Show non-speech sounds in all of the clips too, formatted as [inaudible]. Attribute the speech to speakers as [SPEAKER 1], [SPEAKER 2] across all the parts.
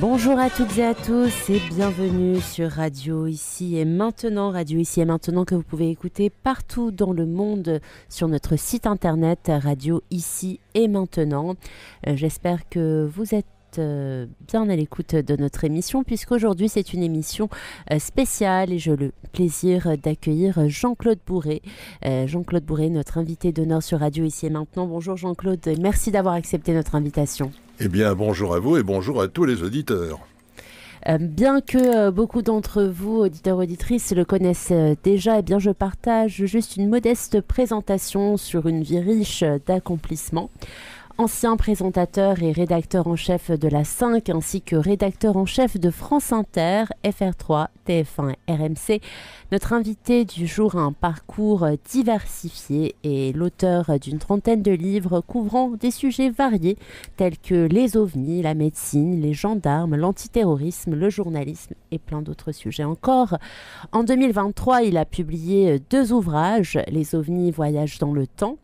[SPEAKER 1] Bonjour à toutes et à tous et bienvenue sur Radio Ici et Maintenant. Radio Ici et Maintenant que vous pouvez écouter partout dans le monde sur notre site internet Radio Ici et Maintenant. Euh, j'espère que vous êtes euh, bien à l'écoute de notre émission puisqu'aujourd'hui c'est une émission euh, spéciale et j'ai le plaisir d'accueillir Jean-Claude Bourré. Jean-Claude Bourré, notre invité d'honneur sur Radio Ici et Maintenant. Bonjour Jean-Claude, merci d'avoir accepté notre invitation.
[SPEAKER 2] Eh bien, bonjour à vous et bonjour à tous les auditeurs.
[SPEAKER 1] Euh, bien que euh, beaucoup d'entre vous, auditeurs auditrices, le connaissent euh, déjà, eh bien je partage juste une modeste présentation sur une vie riche d'accomplissements ancien présentateur et rédacteur en chef de la 5 ainsi que rédacteur en chef de France Inter, FR3, TF1 RMC. Notre invité du jour a un parcours diversifié et l'auteur d'une trentaine de livres couvrant des sujets variés tels que les ovnis, la médecine, les gendarmes, l'antiterrorisme, le journalisme et plein d'autres sujets encore. En 2023, il a publié deux ouvrages, Les ovnis voyagent dans le temps,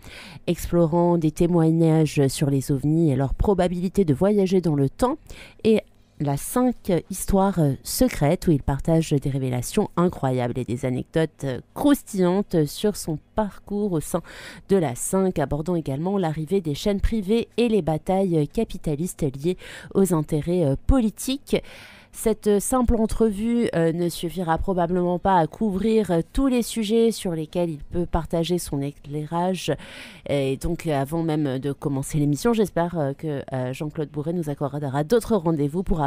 [SPEAKER 1] explorant des témoignages sur les ovnis et leur probabilité de voyager dans le temps, et la 5 histoire euh, secrète » où il partage des révélations incroyables et des anecdotes euh, croustillantes sur son parcours au sein de la 5, abordant également l'arrivée des chaînes privées et les batailles euh, capitalistes liées aux intérêts politiques. Cette euh, simple entrevue euh, ne suffira probablement pas à couvrir euh, tous les sujets sur lesquels il peut partager son éclairage. Et donc, avant même de commencer l'émission, j'espère que Jean-Claude Bourret nous accordera d'autres rendez-vous pour,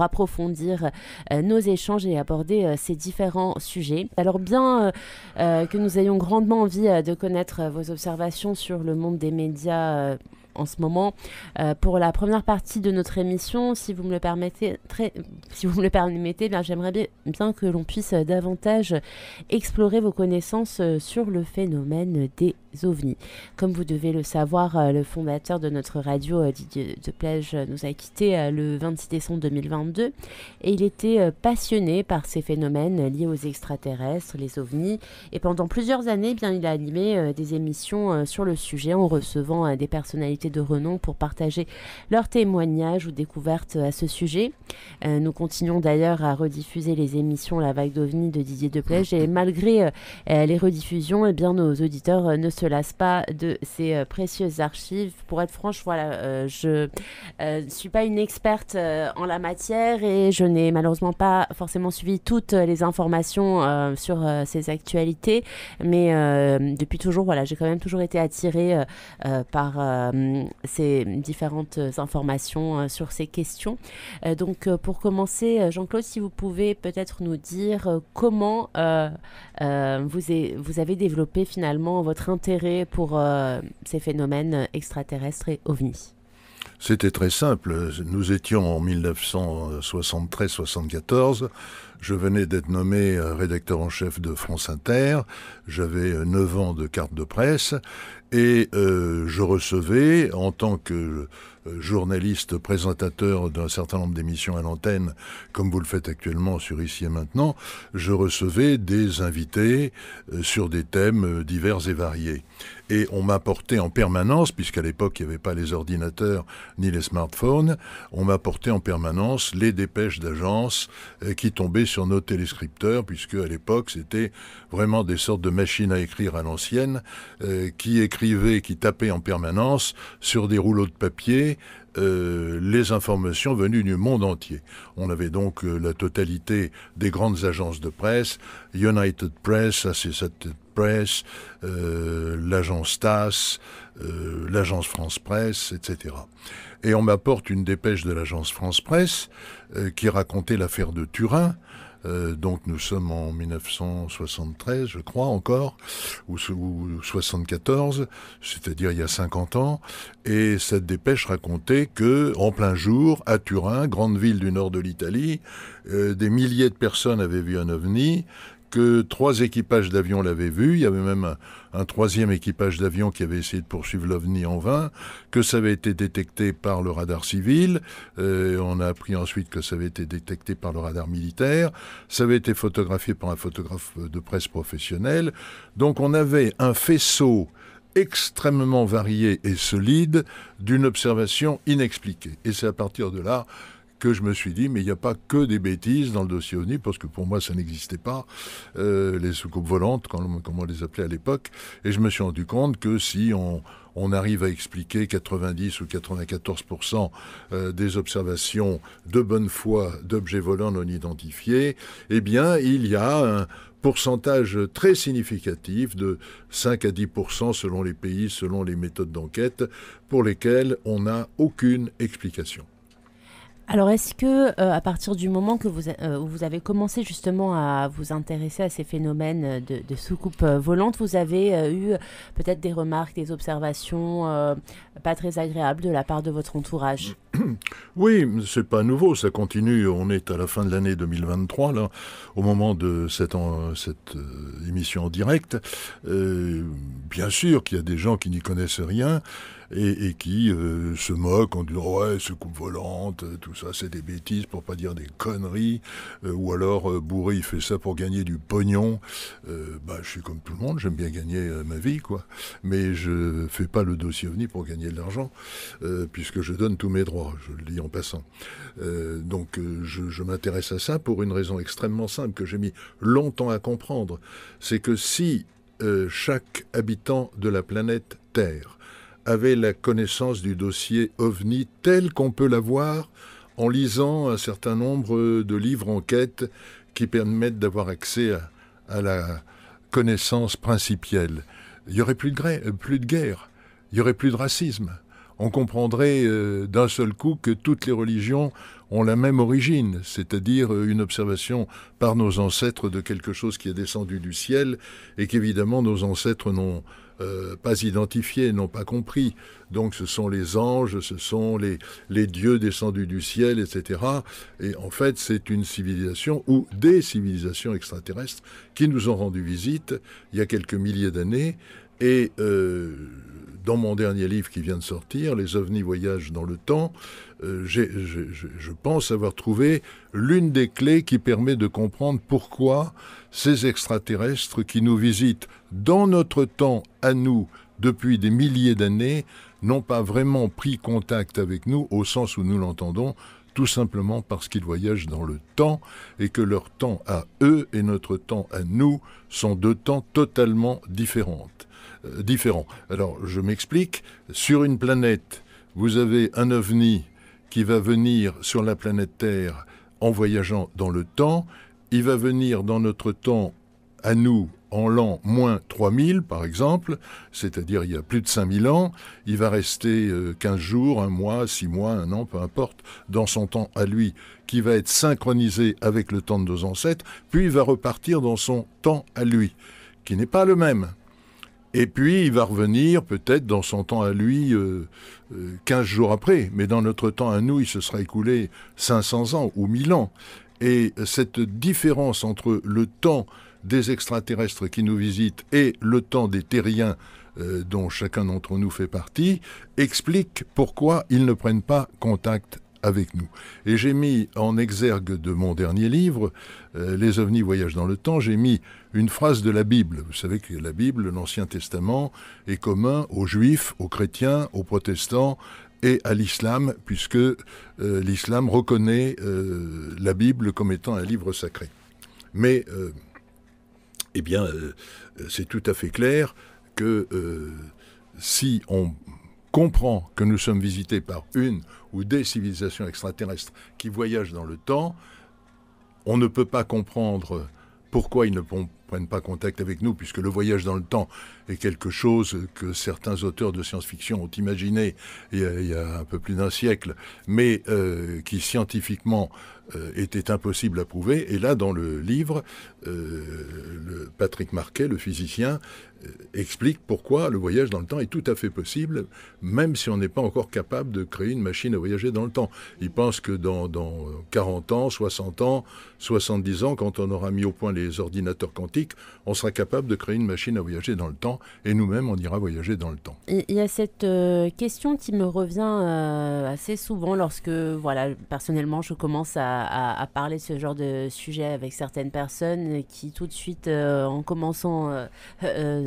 [SPEAKER 1] approfondir nos échanges et aborder ces différents sujets. Alors, bien que nous ayons grandement envie de connaître vos observations sur le monde des médias en ce moment euh, pour la première partie de notre émission. Si vous me le permettez, très, si vous le j'aimerais bien, bien que l'on puisse euh, davantage explorer vos connaissances euh, sur le phénomène des ovnis. Comme vous devez le savoir, euh, le fondateur de notre radio, euh, Didier de Plage, euh, nous a quittés le 26 décembre 2022 et il était passionné par ces phénomènes liés aux extraterrestres, les ovnis. Et pendant plusieurs années, eh bien, il a animé des émissions sur le sujet en recevant des personnalités de renom pour partager leurs témoignages ou découvertes à ce sujet. Nous continuons d'ailleurs à rediffuser les émissions La vague d'ovnis de Didier de Plage et malgré les rediffusions, eh bien, nos auditeurs ne se se pas de ces euh, précieuses archives. Pour être franche, voilà, euh, je ne euh, suis pas une experte en la matière et je n'ai malheureusement pas forcément suivi toutes les informations sur ces actualités, mais depuis toujours, voilà, j'ai quand même toujours été attirée par ces différentes informations sur ces questions. donc, pour commencer, Jean-Claude, si vous pouvez peut-être nous dire comment vous, vous, avez développé finalement votre intérêt pour euh, ces phénomènes extraterrestres et ovnis
[SPEAKER 2] c'était très simple. Nous étions en 1973-74. Je venais d'être nommé euh, rédacteur en chef de France Inter. J'avais 9 euh, ans de carte de presse. Et euh, je recevais, en tant que euh, journaliste présentateur d'un certain nombre d'émissions à l'antenne, comme vous le faites actuellement sur Ici et Maintenant, je recevais des invités euh, sur des thèmes divers et variés. Et on m'apportait en permanence, puisqu'à l'époque il n'y avait pas les ordinateurs ni les smartphones, on m'apportait en permanence les dépêches d'agence qui tombaient sur nos téléscripteurs, puisque à l'époque c'était vraiment des sortes de machines à écrire à l'ancienne, euh, qui écrivaient, qui tapaient en permanence sur des rouleaux de papier euh, les informations venues du monde entier. On avait donc euh, la totalité des grandes agences de presse, United Press, Associated Press, l'agence TASS, l'agence France Presse, etc. Et on m'apporte une dépêche de l'agence France Presse qui racontait l'affaire de Turin euh, donc nous sommes en 1973, je crois encore, ou, 74, c'est-à-dire il y a 50 ans. Et cette dépêche racontait que, en plein jour, à Turin, grande ville du nord de l'Italie, euh, des milliers de personnes avaient vu un ovni que trois équipages d'avions l'avaient vu, il y avait même un, troisième équipage d'avions qui avait essayé de poursuivre l'OVNI en vain, que ça avait été détecté par le radar civil, euh, on a appris ensuite que ça avait été détecté par le radar militaire, ça avait été photographié par un photographe de presse professionnel, donc on avait un faisceau extrêmement varié et solide d'une observation inexpliquée. Et c'est à partir de là que je me suis dit, mais il n'y a pas que des bêtises dans le dossier ONU, parce que pour moi, ça n'existait pas, euh, les soucoupes volantes, comme, on les appelait à l'époque. Et je me suis rendu compte que si on, on arrive à expliquer 90 ou 94 euh, des observations de bonne foi d'objets volants non identifiés, eh bien, il y a un pourcentage très significatif de 5 à 10 selon les pays, selon les méthodes d'enquête, pour lesquelles on n'a aucune explication.
[SPEAKER 1] Alors, est-ce que, euh, à partir du moment que euh, vous, avez commencé justement à vous intéresser à ces phénomènes euh, de, soucoupe volante, vous avez eu peut-être des remarques, des observations pas très agréables de la part de votre entourage
[SPEAKER 2] [clears throat] Oui, c'est pas nouveau, ça continue. On est à la fin de l'année 2023, là, au moment de cette émission en direct. bien sûr qu'il y a des gens qui n'y connaissent rien et, qui euh, se moquent en disant ouais, coupe volante, euh, tout ça, c'est des bêtises pour pas dire des conneries, euh, ou alors bourré, il fait ça pour gagner du pognon. bah, je suis comme tout le monde, j'aime bien gagner ma vie, quoi, mais je fais pas le dossier ovni pour gagner de l'argent, puisque je donne tous mes droits, je le dis en passant. donc, je, m'intéresse à ça pour une raison extrêmement simple que j'ai mis longtemps à comprendre, c'est que si chaque habitant de la planète Terre avait la connaissance du dossier OVNI tel qu'on peut l'avoir en lisant un certain nombre de livres enquêtes qui permettent d'avoir accès à, la connaissance principielle. Il n'y aurait plus de, euh, plus de guerre, il n'y aurait plus de racisme. On comprendrait euh, d'un seul coup que toutes les religions ont la même origine, c'est-à-dire euh, une observation par nos ancêtres de quelque chose qui est descendu du ciel et qu'évidemment nos ancêtres n'ont euh, pas identifiés, n'ont pas compris. Donc ce sont les anges, ce sont les, dieux descendus du ciel, etc. Et en fait, c'est une civilisation ou des civilisations extraterrestres qui nous ont rendu visite il y a quelques milliers d'années. Et euh, dans mon dernier livre qui vient de sortir, Les ovnis voyagent dans le temps, euh, je pense avoir trouvé l'une des clés qui permet de comprendre pourquoi ces extraterrestres qui nous visitent dans notre temps à nous depuis des milliers d'années n'ont pas vraiment pris contact avec nous au sens où nous l'entendons, tout simplement parce qu'ils voyagent dans le temps et que leur temps à eux et notre temps à nous sont deux temps totalement euh, différents. Alors je m'explique, sur une planète, vous avez un ovni qui va venir sur la planète Terre en voyageant dans le temps, il va venir dans notre temps à nous en l'an moins 3000 par exemple, c'est-à-dire il y a plus de 5000 ans, il va rester 15 euh, jours, un mois, 6 mois, un an, peu importe, dans son temps à lui, qui va être synchronisé avec le temps de nos ancêtres, puis il va repartir dans son temps à lui, qui n'est pas le même. Et puis il va revenir peut-être dans son temps à lui 15 euh, euh, jours après, mais dans notre temps à nous, il se sera écoulé 500 ans ou 1000 ans. Et cette différence entre le temps des extraterrestres qui nous visitent et le temps des terriens euh, dont chacun d'entre nous fait partie, explique pourquoi ils ne prennent pas contact avec nous. Et j'ai mis en exergue de mon dernier livre, Les ovnis voyagent dans le temps, j'ai mis une phrase de la Bible. Vous savez que la Bible, l'Ancien Testament, est commun aux juifs, aux chrétiens, aux protestants et à l'islam, puisque euh, l'islam reconnaît euh, la Bible comme étant un livre sacré. Mais, euh, eh bien, c'est tout à fait clair que si on comprend que nous sommes visités par une ou des civilisations extraterrestres qui voyagent dans le temps, on ne peut pas comprendre pourquoi ils ne prennent pas contact avec nous, puisque le voyage dans le temps est quelque chose que certains auteurs de science-fiction ont imaginé il y, a, un peu plus d'un siècle, mais euh, qui scientifiquement euh, était impossible à prouver. Et là, dans le livre, euh, Patrick Marquet, le physicien, euh, explique pourquoi le voyage dans le temps est tout à fait possible, même si on n'est pas encore capable de créer une machine à voyager dans le temps. Il pense que dans, dans 40 ans, 60 ans, 70 ans, quand on aura mis au point les ordinateurs quantiques, on sera capable de créer une machine à voyager dans le temps, et nous-mêmes, on ira voyager dans le temps.
[SPEAKER 1] Il y a cette euh, question qui me revient euh, assez souvent lorsque, voilà, personnellement, je commence à, parler ce genre de sujet avec certaines personnes qui, tout de suite, en commençant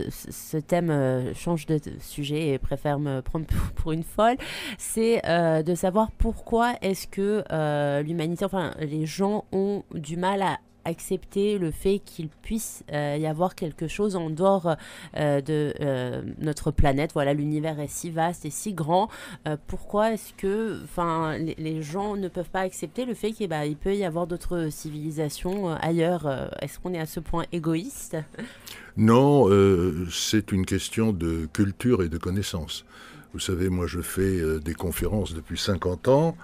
[SPEAKER 1] ce thème euh, change de sujet et préfère me [laughs] prendre pour une folle, c'est euh, de savoir pourquoi est-ce que euh, l'humanité, enfin les gens ont du mal à accepter le fait qu'il puisse euh, y avoir quelque chose en dehors euh, de euh, notre planète. Voilà, l'univers est si vaste et si grand. pourquoi est-ce que enfin, les, gens ne peuvent pas accepter le fait qu'il bah, peut y avoir d'autres civilisations ailleurs Est-ce qu'on est à ce point égoïste
[SPEAKER 2] Non, c'est une question de culture et de connaissance. Vous savez, moi je fais des conférences depuis 50 ans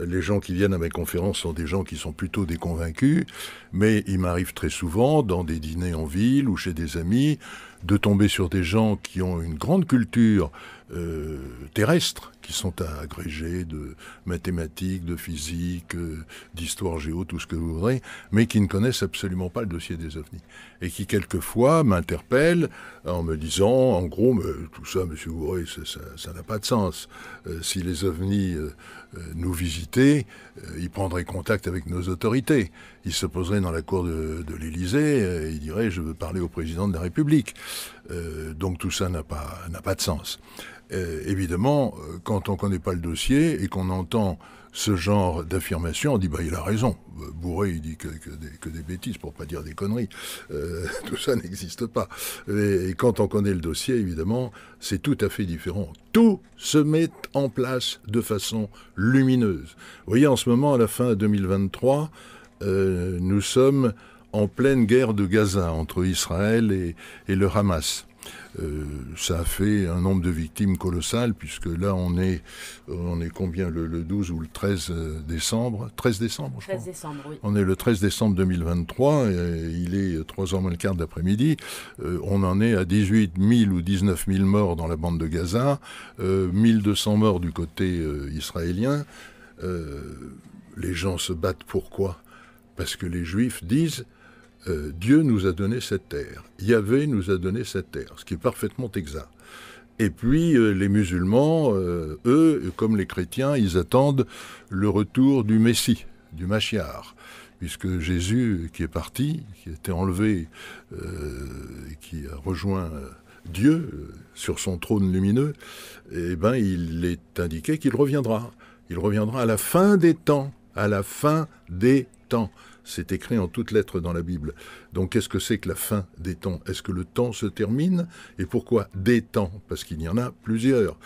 [SPEAKER 2] les gens qui viennent à mes conférences sont des gens qui sont plutôt des convaincus, mais il m'arrive très souvent, dans des dîners en ville ou chez des amis, de tomber sur des gens qui ont une grande culture euh, terrestre, qui sont agrégés de mathématiques, de physique, euh, d'histoire géo, tout ce que vous voudrez, mais qui ne connaissent absolument pas le dossier des ovnis. Et qui, quelquefois, m'interpellent en me disant, en gros, tout ça, monsieur Gouré, ça n'a pas de sens. Euh, si les ovnis nous visitaient, ils prendraient contact avec nos autorités il se poserait dans la cour de, de l'Élysée, euh, il dirait je veux parler au président de la République. Euh, donc tout ça n'a pas n'a pas de sens. Euh, évidemment, quand on connaît pas le dossier et qu'on entend ce genre d'affirmation, on dit bah il a raison. Bourré, il dit que, des, bêtises pour pas dire des conneries. [laughs] tout ça n'existe pas. Et, et, quand on connaît le dossier, évidemment, c'est tout à fait différent. Tout se met en place de façon lumineuse. Vous voyez, en ce moment, à la fin 2023, euh, nous sommes en pleine guerre de Gaza entre Israël et, le Hamas. Euh, ça a fait un nombre de victimes colossales, puisque là, on est, on est combien le, 12 ou le 13 euh, décembre 13 décembre, je crois. On est le 13 décembre 2023, et il est 3h moins le quart d'après-midi. on en est à 18 000 ou 19 000 morts dans la bande de Gaza, euh, 1200 morts du côté israélien. les gens se battent pourquoi parce que les Juifs disent euh, Dieu nous a donné cette terre, Yahvé nous a donné cette terre, ce qui est parfaitement exact. Et puis euh, les musulmans, euh, eux, comme les chrétiens, ils attendent le retour du Messie, du Machiar, puisque Jésus qui est parti, qui a été enlevé, et qui a rejoint Dieu sur son trône lumineux, eh ben il est indiqué qu'il reviendra. Il reviendra à la fin des temps, à la fin des temps c'est écrit en toutes lettres dans la Bible. Donc qu'est-ce que c'est que la fin des temps Est-ce que le temps se termine Et pourquoi des temps Parce qu'il y en a plusieurs.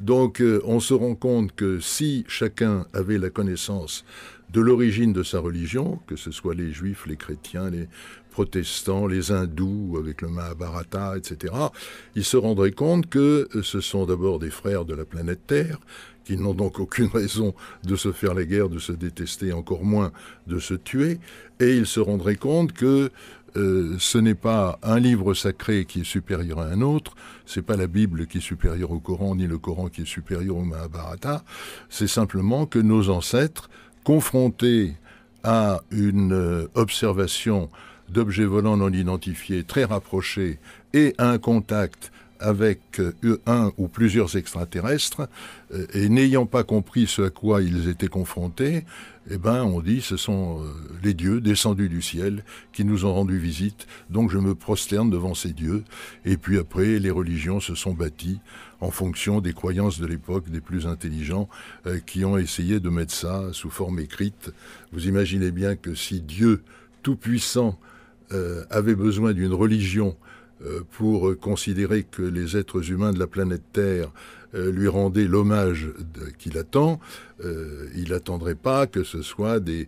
[SPEAKER 2] Donc euh, on se rend compte que si chacun avait la connaissance de l'origine de sa religion, que ce soit les juifs, les chrétiens, les protestants, les hindous avec le Mahabharata, etc., ils se rendraient compte que euh, ce sont d'abord des frères de la planète Terre, qui n'ont donc aucune [laughs] raison de se faire la guerre, de se détester, encore moins de se tuer, et ils se rendraient compte que euh, ce n'est pas un livre sacré qui est supérieur à un autre, c'est pas la Bible qui est supérieure au Coran, ni le Coran qui est supérieur au Mahabharata, c'est simplement que nos ancêtres, confrontés à une euh, observation d'objets volants non identifiés très rapprochés et un contact avec euh, un ou plusieurs extraterrestres, euh, et n'ayant pas compris ce à quoi ils étaient confrontés, eh ben, on dit ce sont euh, les dieux descendus du ciel qui nous ont rendu visite, donc je me prosterne devant ces dieux. Et puis après, les religions se sont bâties en fonction des croyances de l'époque des plus intelligents qui ont essayé de mettre ça sous forme écrite. Vous imaginez bien que si Dieu tout-puissant euh, avait besoin d'une religion euh, pour considérer que les êtres humains de la planète Terre euh, lui rendaient l'hommage qu'il attend, il n'attendrait pas que ce soit des,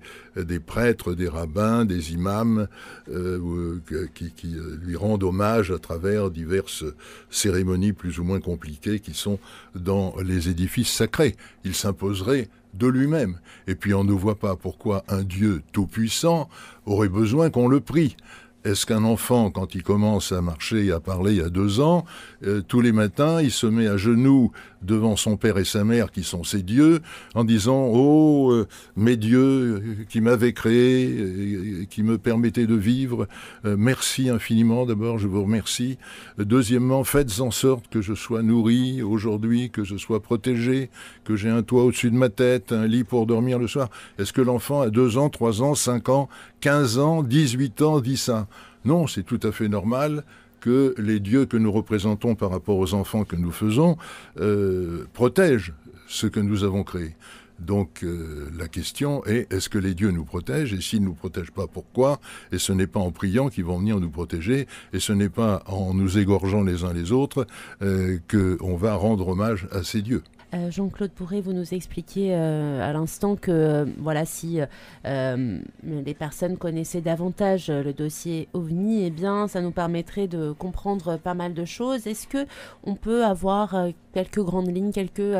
[SPEAKER 2] prêtres, des rabbins, des imams qui, lui rendent hommage à travers diverses cérémonies plus ou moins compliquées qui sont dans les édifices sacrés. Il s'imposerait de lui-même. Et puis on ne voit pas pourquoi un Dieu tout-puissant aurait besoin qu'on le prie. Est-ce qu'un enfant, quand il commence à marcher et à parler à deux ans, euh, tous les matins, il se met à genoux devant son père et sa mère, qui sont ses dieux, en disant ⁇ Oh, euh, mes dieux qui m'avaient créé, et qui me permettaient de vivre, euh, merci infiniment d'abord, je vous remercie. Deuxièmement, faites en sorte que je sois nourri aujourd'hui, que je sois protégé, que j'ai un toit au-dessus de ma tête, un lit pour dormir le soir. Est-ce que l'enfant a 2 ans, 3 ans, 5 ans, 15 ans, 18 ans dit ça ?⁇ Non, c'est tout à fait normal que les dieux que nous représentons par rapport aux enfants que nous faisons euh, protègent ce que nous avons créé. Donc euh, la question est est-ce que les dieux nous protègent et s'ils ne nous protègent pas pourquoi Et ce n'est pas en priant qu'ils vont venir nous protéger et ce n'est pas en nous égorgeant les uns les autres euh, qu'on va rendre hommage à ces dieux.
[SPEAKER 1] Euh, Jean-Claude pourrait vous nous expliquer euh, à l'instant que euh, voilà, si les personnes connaissaient davantage le dossier OVNI, eh bien, ça nous permettrait de comprendre pas mal de choses. Est-ce que on peut avoir quelques grandes lignes, quelques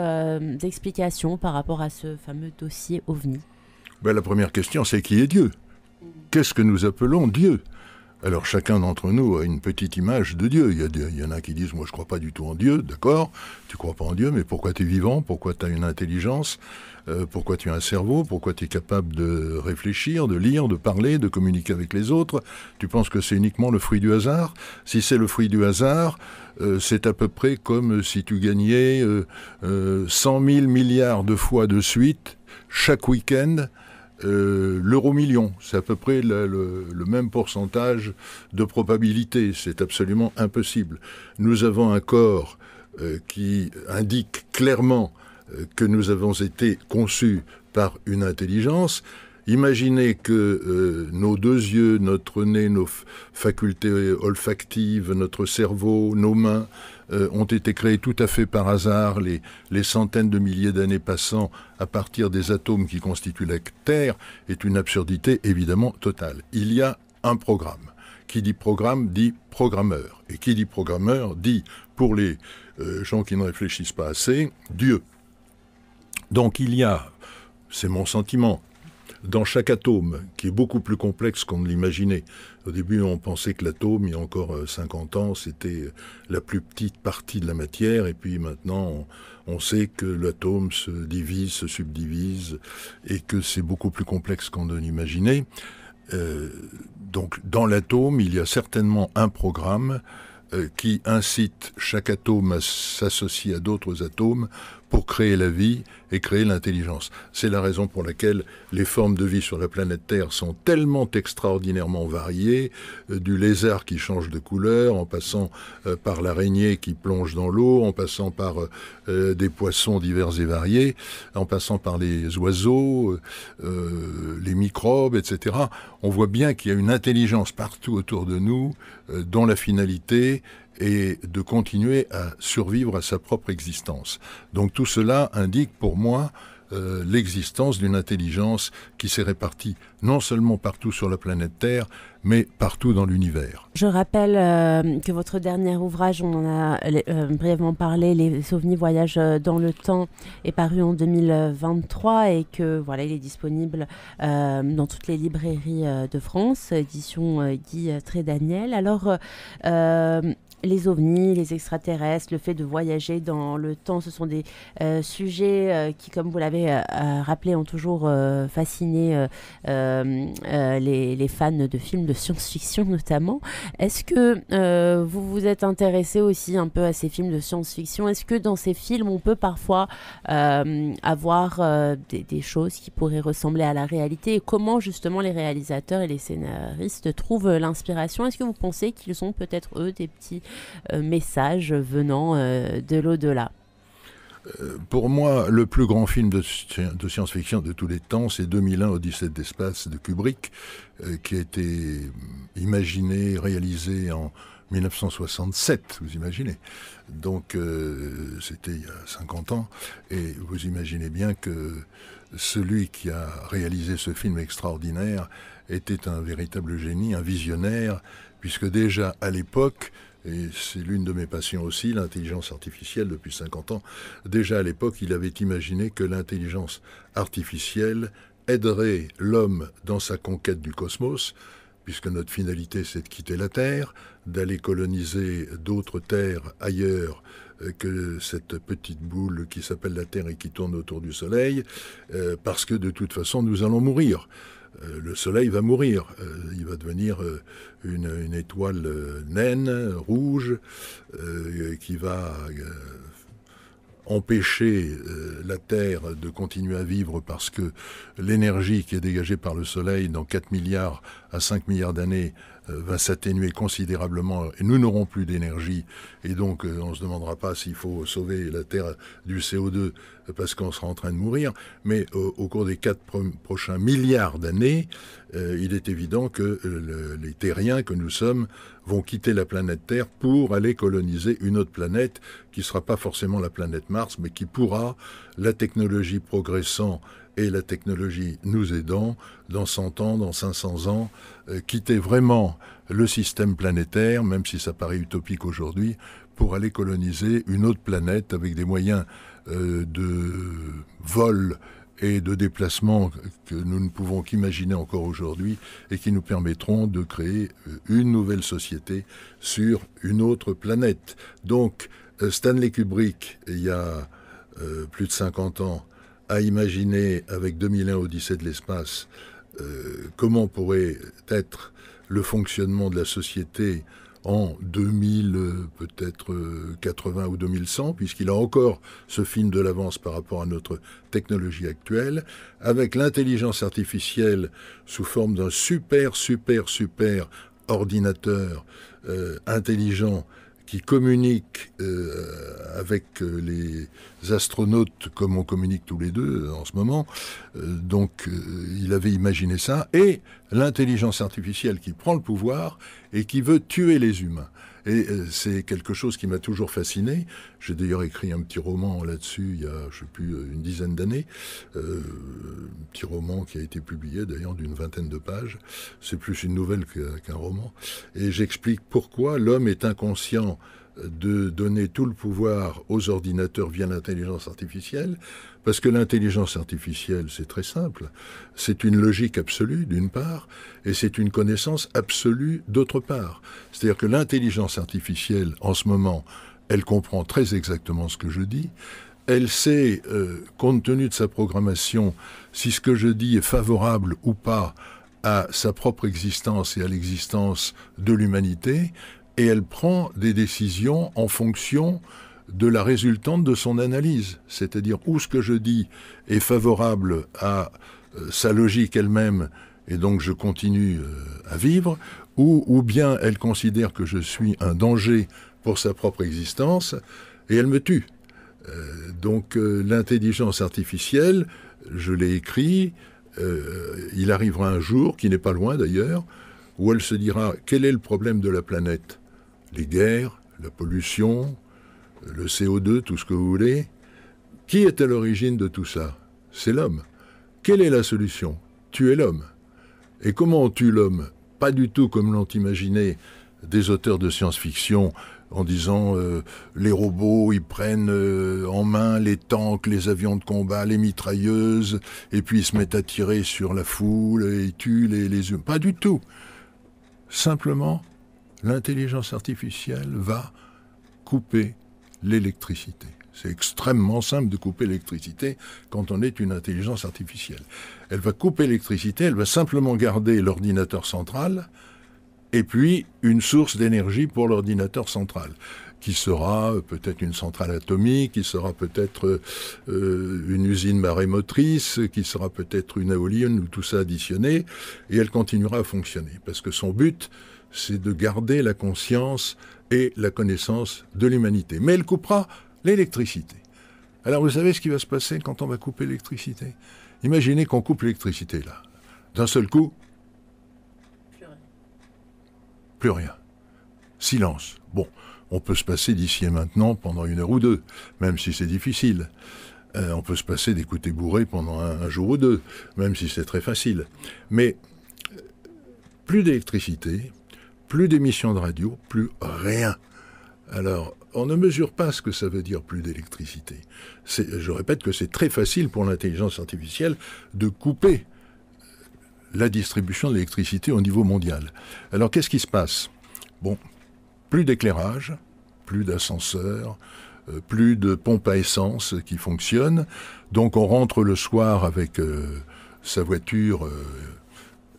[SPEAKER 1] explications par rapport à ce fameux dossier OVNI
[SPEAKER 2] ben, La première question, c'est qui est Dieu Qu'est-ce que nous appelons Dieu alors chacun d'entre nous a une petite image de Dieu. Il y, en a qui disent, moi je ne crois pas du tout en Dieu, d'accord, tu crois pas en Dieu, mais pourquoi tu es vivant, pourquoi tu as une intelligence, euh, pourquoi tu as un cerveau, pourquoi tu es capable de réfléchir, de lire, de parler, de communiquer avec les autres. Tu penses que c'est uniquement le fruit du hasard Si c'est le fruit du hasard, euh, c'est à peu près comme si tu gagnais 100 euh, 000 milliards de fois de suite chaque week-end euh, l'euro million. C'est à peu près le, même pourcentage de probabilité. C'est absolument impossible. Nous avons un corps euh, qui indique clairement euh, que nous avons été conçus par une intelligence. Imaginez que nos deux yeux, notre nez, nos facultés olfactives, notre cerveau, nos mains, euh, ont été créés tout à fait par hasard les, centaines de milliers d'années passant à partir des atomes qui constituent la Terre est une absurdité évidemment totale. Il y a un programme. Qui dit programme dit programmeur. Et qui dit programmeur dit, pour les euh, gens qui ne réfléchissent pas assez, Dieu. Donc il y a, c'est mon sentiment, dans chaque atome, qui est beaucoup plus complexe qu'on ne l'imaginait. Au début, on pensait que l'atome, il y a encore 50 euh, ans, c'était euh, la plus petite partie de la matière, et puis maintenant, on, sait que l'atome se divise, se subdivise, et que c'est beaucoup plus complexe qu'on ne l'imaginait. Euh, donc, dans l'atome, il y a certainement un programme qui incite chaque atome à s'associer à d'autres atomes pour créer la vie et créer l'intelligence. C'est la raison pour laquelle les formes de vie sur la planète Terre sont tellement extraordinairement variées, euh, du lézard qui change de couleur, en passant euh, par l'araignée qui plonge dans l'eau, en passant par euh, des poissons divers et variés, en passant par les oiseaux, les microbes, etc. On voit bien qu'il y a une intelligence partout autour de nous dont la finalité et de continuer à survivre à sa propre existence. Donc tout cela indique pour moi euh, l'existence d'une intelligence qui s'est répartie non seulement partout sur la planète Terre, mais partout dans l'univers.
[SPEAKER 1] Je rappelle euh, que votre dernier ouvrage, on en a euh, brièvement parlé, Les souvenirs voyages dans le temps, est paru en 2023 et que voilà, il est disponible dans toutes les librairies de France, édition Guy Trédaniel. Alors, les ovnis, les extraterrestres, le fait de voyager dans le temps, ce sont des euh, sujets euh, qui, comme vous l'avez euh, rappelé, ont toujours fasciné les, fans de films de science-fiction notamment. Est-ce que vous vous êtes intéressé aussi un peu à ces films de science-fiction Est-ce que dans ces films, on peut parfois avoir des, choses qui pourraient ressembler à la réalité et comment justement les réalisateurs et les scénaristes trouvent l'inspiration Est-ce que vous pensez qu'ils sont peut-être eux des petits euh, messages venant euh, de l'au-delà
[SPEAKER 2] euh, pour moi, le plus grand film de, science-fiction de tous les temps, c'est 2001 au 17 d'espace, de Kubrick, qui a été hum, imaginé, réalisé en 1967, vous imaginez. Donc, c'était il y a 50 ans. Et vous imaginez bien que celui qui a réalisé ce film extraordinaire était un véritable génie, un visionnaire, puisque déjà à l'époque, et c'est l'une de mes passions aussi, l'intelligence artificielle depuis 50 ans. Déjà à l'époque, il avait imaginé que l'intelligence artificielle aiderait l'homme dans sa conquête du cosmos, puisque notre finalité c'est de quitter la Terre, d'aller coloniser d'autres terres ailleurs euh, que cette petite boule qui s'appelle la Terre et qui tourne autour du Soleil, euh, parce que de toute façon nous allons mourir. Euh, le Soleil va mourir. Euh, il va devenir euh, une, étoile naine, rouge, qui va empêcher la Terre de continuer à vivre parce que l'énergie qui est dégagée par le Soleil dans 4 milliards à 5 milliards d'années euh, va s'atténuer considérablement et nous n'aurons plus d'énergie et donc euh, on ne se demandera pas s'il faut sauver la Terre du CO2 euh, parce qu'on sera en train de mourir, mais au, cours des quatre prochains milliards d'années, il est évident que les terriens que nous sommes vont quitter la planète Terre pour aller coloniser une autre planète qui ne sera pas forcément la planète Mars, mais qui pourra, la technologie progressant et la technologie nous aidant, dans 100 ans, dans 500 ans, euh, quitter vraiment le système planétaire, même si ça paraît utopique aujourd'hui, pour aller coloniser une autre planète avec des moyens euh, de vol et de déplacement que nous ne pouvons qu'imaginer encore aujourd'hui et qui nous permettront de créer euh, une nouvelle société sur une autre planète. Donc Stanley Kubrick, il y a plus de 50 ans, a imaginé avec 2001 Odyssée de l'espace euh, comment pourrait être le fonctionnement de la société en 2000, euh, peut-être 80 euh, ou 2100, puisqu'il a encore ce film de l'avance par rapport à notre technologie actuelle, avec l'intelligence artificielle sous forme d'un super, super, super ordinateur intelligent qui communique euh, avec euh, les astronautes comme on communique tous les deux euh, en ce moment. donc il avait imaginé ça. Et l'intelligence artificielle qui prend le pouvoir et qui veut tuer les humains. Et euh, c'est quelque chose qui m'a toujours fasciné. J'ai d'ailleurs écrit un petit roman là-dessus il y a, je sais plus, euh, une dizaine d'années. Euh, un petit roman qui a été publié d'ailleurs d'une vingtaine de pages. C'est plus une nouvelle qu'un roman. Et j'explique pourquoi l'homme est inconscient de donner tout le pouvoir aux ordinateurs via l'intelligence artificielle, parce que l'intelligence artificielle, c'est très simple, c'est une logique absolue d'une part, et c'est une connaissance absolue d'autre part. C'est-à-dire que l'intelligence artificielle, en ce moment, elle comprend très exactement ce que je dis, elle sait, euh, compte tenu de sa programmation, si ce que je dis est favorable ou pas à sa propre existence et à l'existence de l'humanité, et elle prend des décisions en fonction de la résultante de son analyse, c'est-à-dire où ce que je dis est favorable à euh, sa logique elle-même et donc je continue euh, à vivre, ou, ou bien elle considère que je suis un danger pour sa propre existence et elle me tue. Euh, donc l'intelligence artificielle, je l'ai écrit, il arrivera un jour, qui n'est pas loin d'ailleurs, où elle se dira quel est le problème de la planète les guerres, la pollution, le CO2, tout ce que vous voulez. Qui est à l'origine de tout ça C'est l'homme. Quelle est la solution Tuer l'homme. Et comment on tue l'homme Pas du tout comme l'ont imaginé des auteurs de science-fiction en disant euh, les robots, ils prennent euh, en main les tanks, les avions de combat, les mitrailleuses, et puis ils se mettent à tirer sur la foule et tuent les, les humains. Pas du tout. Simplement, l'intelligence artificielle va couper l'électricité. C'est extrêmement simple de couper l'électricité quand on est une intelligence artificielle. Elle va couper l'électricité, elle va simplement garder l'ordinateur central et puis une source d'énergie pour l'ordinateur central qui sera euh, peut-être une centrale atomique, qui sera peut-être euh, euh, une usine marémotrice, qui sera peut-être une éolienne, ou tout ça additionné, et elle continuera à fonctionner. Parce que son but, c'est de garder la conscience et la connaissance de l'humanité. Mais elle coupera l'électricité. Alors vous savez ce qui va se passer quand on va couper l'électricité Imaginez qu'on coupe l'électricité là. D'un seul coup, plus rien. plus rien. Silence. Bon, on peut se passer d'ici et maintenant pendant une heure ou deux, même si c'est difficile. Euh, on peut se passer d'écouter bourré pendant un jour ou deux, même si c'est très facile. Mais euh, plus d'électricité, plus d'émissions de radio, plus rien. Alors, on ne mesure pas ce que ça veut dire plus d'électricité. Je répète que c'est très facile pour l'intelligence artificielle de couper la distribution de l'électricité au niveau mondial. Alors qu'est-ce qui se passe Bon, plus d'éclairage, plus d'ascenseurs, euh, plus de pompes à essence qui fonctionnent. Donc on rentre le soir avec euh, sa voiture. Euh,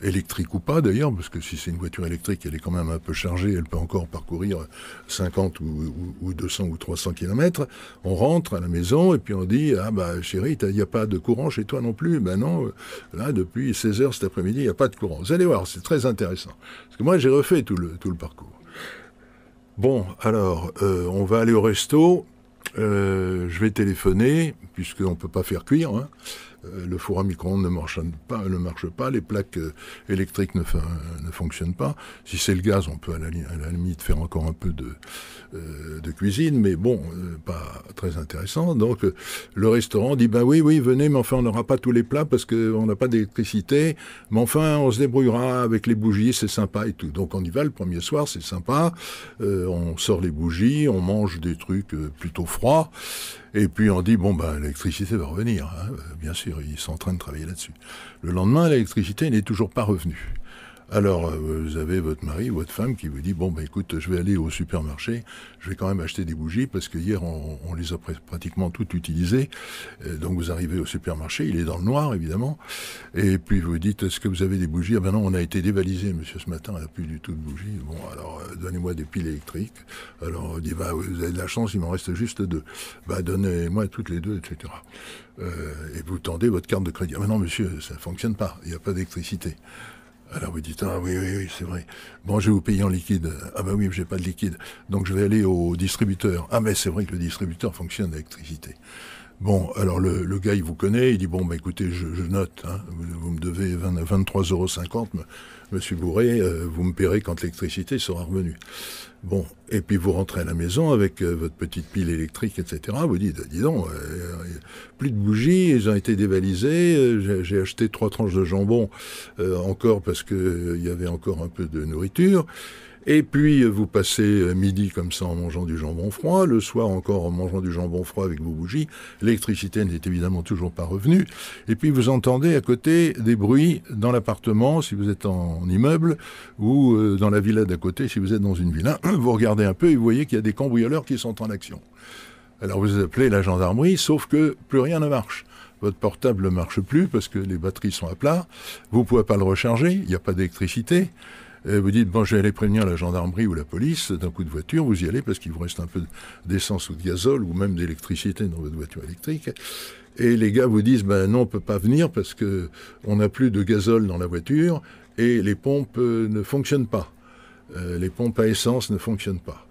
[SPEAKER 2] électrique ou pas d'ailleurs, parce que si c'est une voiture électrique, elle est quand même un peu chargée, elle peut encore parcourir 50 ou, 200 ou 300 km. On rentre à la maison et puis on dit Ah bah chérie, il n'y a pas de courant chez toi non plus. Ben non, euh, là depuis 16 h cet après-midi, il n'y a pas de courant. Vous allez voir, c'est très intéressant. Parce que moi j'ai refait tout le, tout le parcours. Bon, alors, euh, on va aller au resto. Euh, je vais téléphoner, puisqu'on ne peut pas faire cuire. Hein. Euh, le four à micro-ondes ne marche pas, les plaques euh, électriques ne, fonctionnent pas. Si c'est le gaz, on peut à la, limite faire encore un peu de, euh, cuisine, mais bon, pas très intéressant. Donc le restaurant dit ben oui, oui, venez, mais enfin on n'aura pas tous les plats parce qu'on n'a pas d'électricité, mais enfin on se débrouillera avec les bougies, c'est sympa et tout. Donc on y va le premier soir, c'est sympa, on sort les bougies, on mange des trucs plutôt froids. Et puis on dit, bon, ben, l'électricité va revenir. Hein. Bien sûr, ils sont en train de travailler là-dessus. Le lendemain, l'électricité n'est toujours pas revenue. Alors, euh, vous avez votre mari ou votre femme qui vous dit, bon, ben écoute, je vais aller au supermarché, je vais quand même acheter des bougies parce que hier, on, les a pratiquement toutes utilisées. Euh, donc, vous arrivez au supermarché, il est dans le noir, évidemment. Et puis, vous dites, est-ce que vous avez des bougies Ah ben non, on a été dévalisé, monsieur, ce matin, il n'y a plus du tout de bougies. Bon, alors, euh, donnez-moi des piles électriques. Alors, on dit, bah, vous avez de la chance, il m'en reste juste deux. Bah, donnez-moi toutes les deux, etc. et vous tendez votre carte de crédit. Ah ben non, monsieur, ça ne fonctionne pas, il n'y a pas d'électricité. Alors ah, vous dites, ah oui, oui, oui, c'est vrai. Bon, je vais vous payer en liquide. Ah bah oui, j'ai pas de liquide. Donc je vais aller au distributeur. Ah mais c'est vrai que le distributeur fonctionne d'électricité Bon, alors le, gars, il vous connaît, il dit, bon, bah écoutez, je, note, hein. vous, me devez 23,50 euros, je me suis bourré, vous me paierez quand l'électricité sera revenue. Bon, et puis vous rentrez à la maison avec euh, votre petite pile électrique, etc. Vous dites, dis donc, euh, euh, plus de bougies, ils ont été dévalisés. j'ai acheté trois tranches de jambon encore parce qu'il y avait encore un peu de nourriture. Et puis euh, vous passez euh, midi comme ça en mangeant du jambon froid, le soir encore en mangeant du jambon froid avec vos bougies. L'électricité n'est évidemment toujours pas revenue. Et puis vous entendez à côté des bruits dans l'appartement si vous êtes en, immeuble ou euh, dans la villa d'à côté si vous êtes dans une villa. [clears throat] Vous regardez un peu et vous voyez qu'il y a des cambrioleurs qui sont en action. Alors vous appelez la gendarmerie, sauf que plus rien ne marche votre portable ne marche plus parce que les batteries sont à plat, vous ne pouvez pas le recharger, il n'y a pas d'électricité, vous dites, bon, je vais aller prévenir la gendarmerie ou la police d'un coup de voiture, vous y allez parce qu'il vous reste un peu d'essence ou de gazole ou même d'électricité dans votre voiture électrique. Et les gars vous disent, ben non, on peut pas venir parce que on n'a plus de gazole dans la voiture et les pompes euh, ne fonctionnent pas. Euh, les pompes à essence ne fonctionnent pas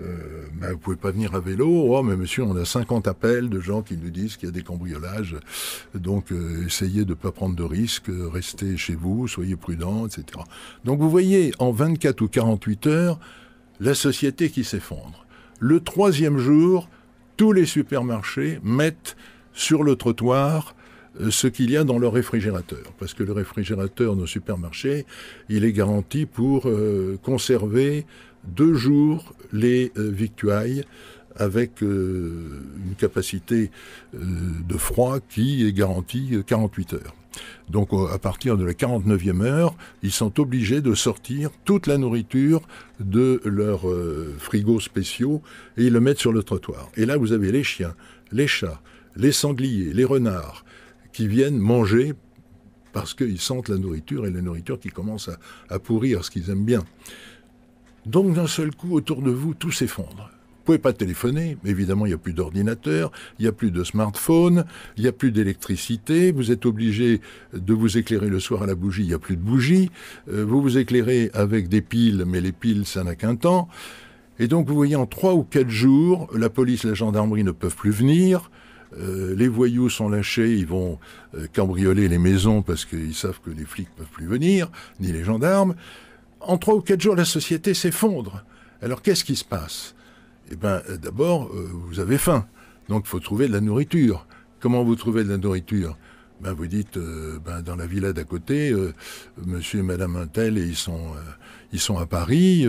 [SPEAKER 2] euh, ben, vous pouvez pas venir à vélo. Oh, mais monsieur, on a 50 appels de gens qui nous disent qu'il y a des cambriolages. Donc, euh, essayez de ne pas prendre de risques, euh, restez chez vous, soyez prudents, etc. Donc, vous voyez, en 24 ou 48 heures, la société qui s'effondre. Le troisième jour, tous les supermarchés mettent sur le trottoir euh, ce qu'il y a dans le réfrigérateur. Parce que le réfrigérateur, nos supermarchés, il est garanti pour conserver deux jours les euh, victuailles avec euh, une capacité euh, de froid qui est garantie 48 heures. Donc à partir de la 49e heure, ils sont obligés de sortir toute la nourriture de leurs frigos spéciaux et ils le mettent sur le trottoir. Et là, vous avez les chiens, les chats, les sangliers, les renards qui viennent manger parce qu'ils sentent la nourriture et la nourriture qui commence à pourrir ce qu'ils aiment bien. Donc d'un seul coup, autour de vous, tout s'effondre. Vous pouvez pas téléphoner, évidemment, il n'y a plus d'ordinateur, il n'y a plus de smartphone, il n'y a plus d'électricité, vous êtes obligé de vous éclairer le soir à la bougie, il n'y a plus de bougie, euh, vous vous éclairez avec des piles, mais les piles, ça n'a qu'un temps. Et donc, vous voyez, en trois ou quatre jours, la police, la gendarmerie ne peuvent plus venir, euh, les voyous sont lâchés, ils vont euh, cambrioler les maisons parce qu'ils savent que les flics ne peuvent plus venir, ni les gendarmes en trois ou quatre jours, la société s'effondre. Alors qu'est-ce qui se passe Eh bien, euh, d'abord, euh, vous avez faim. Donc, il faut trouver de la nourriture. Comment vous trouvez de la nourriture ben, Vous dites, euh, ben, dans la villa d'à côté, monsieur et madame Intel, et ils sont, ils sont à Paris,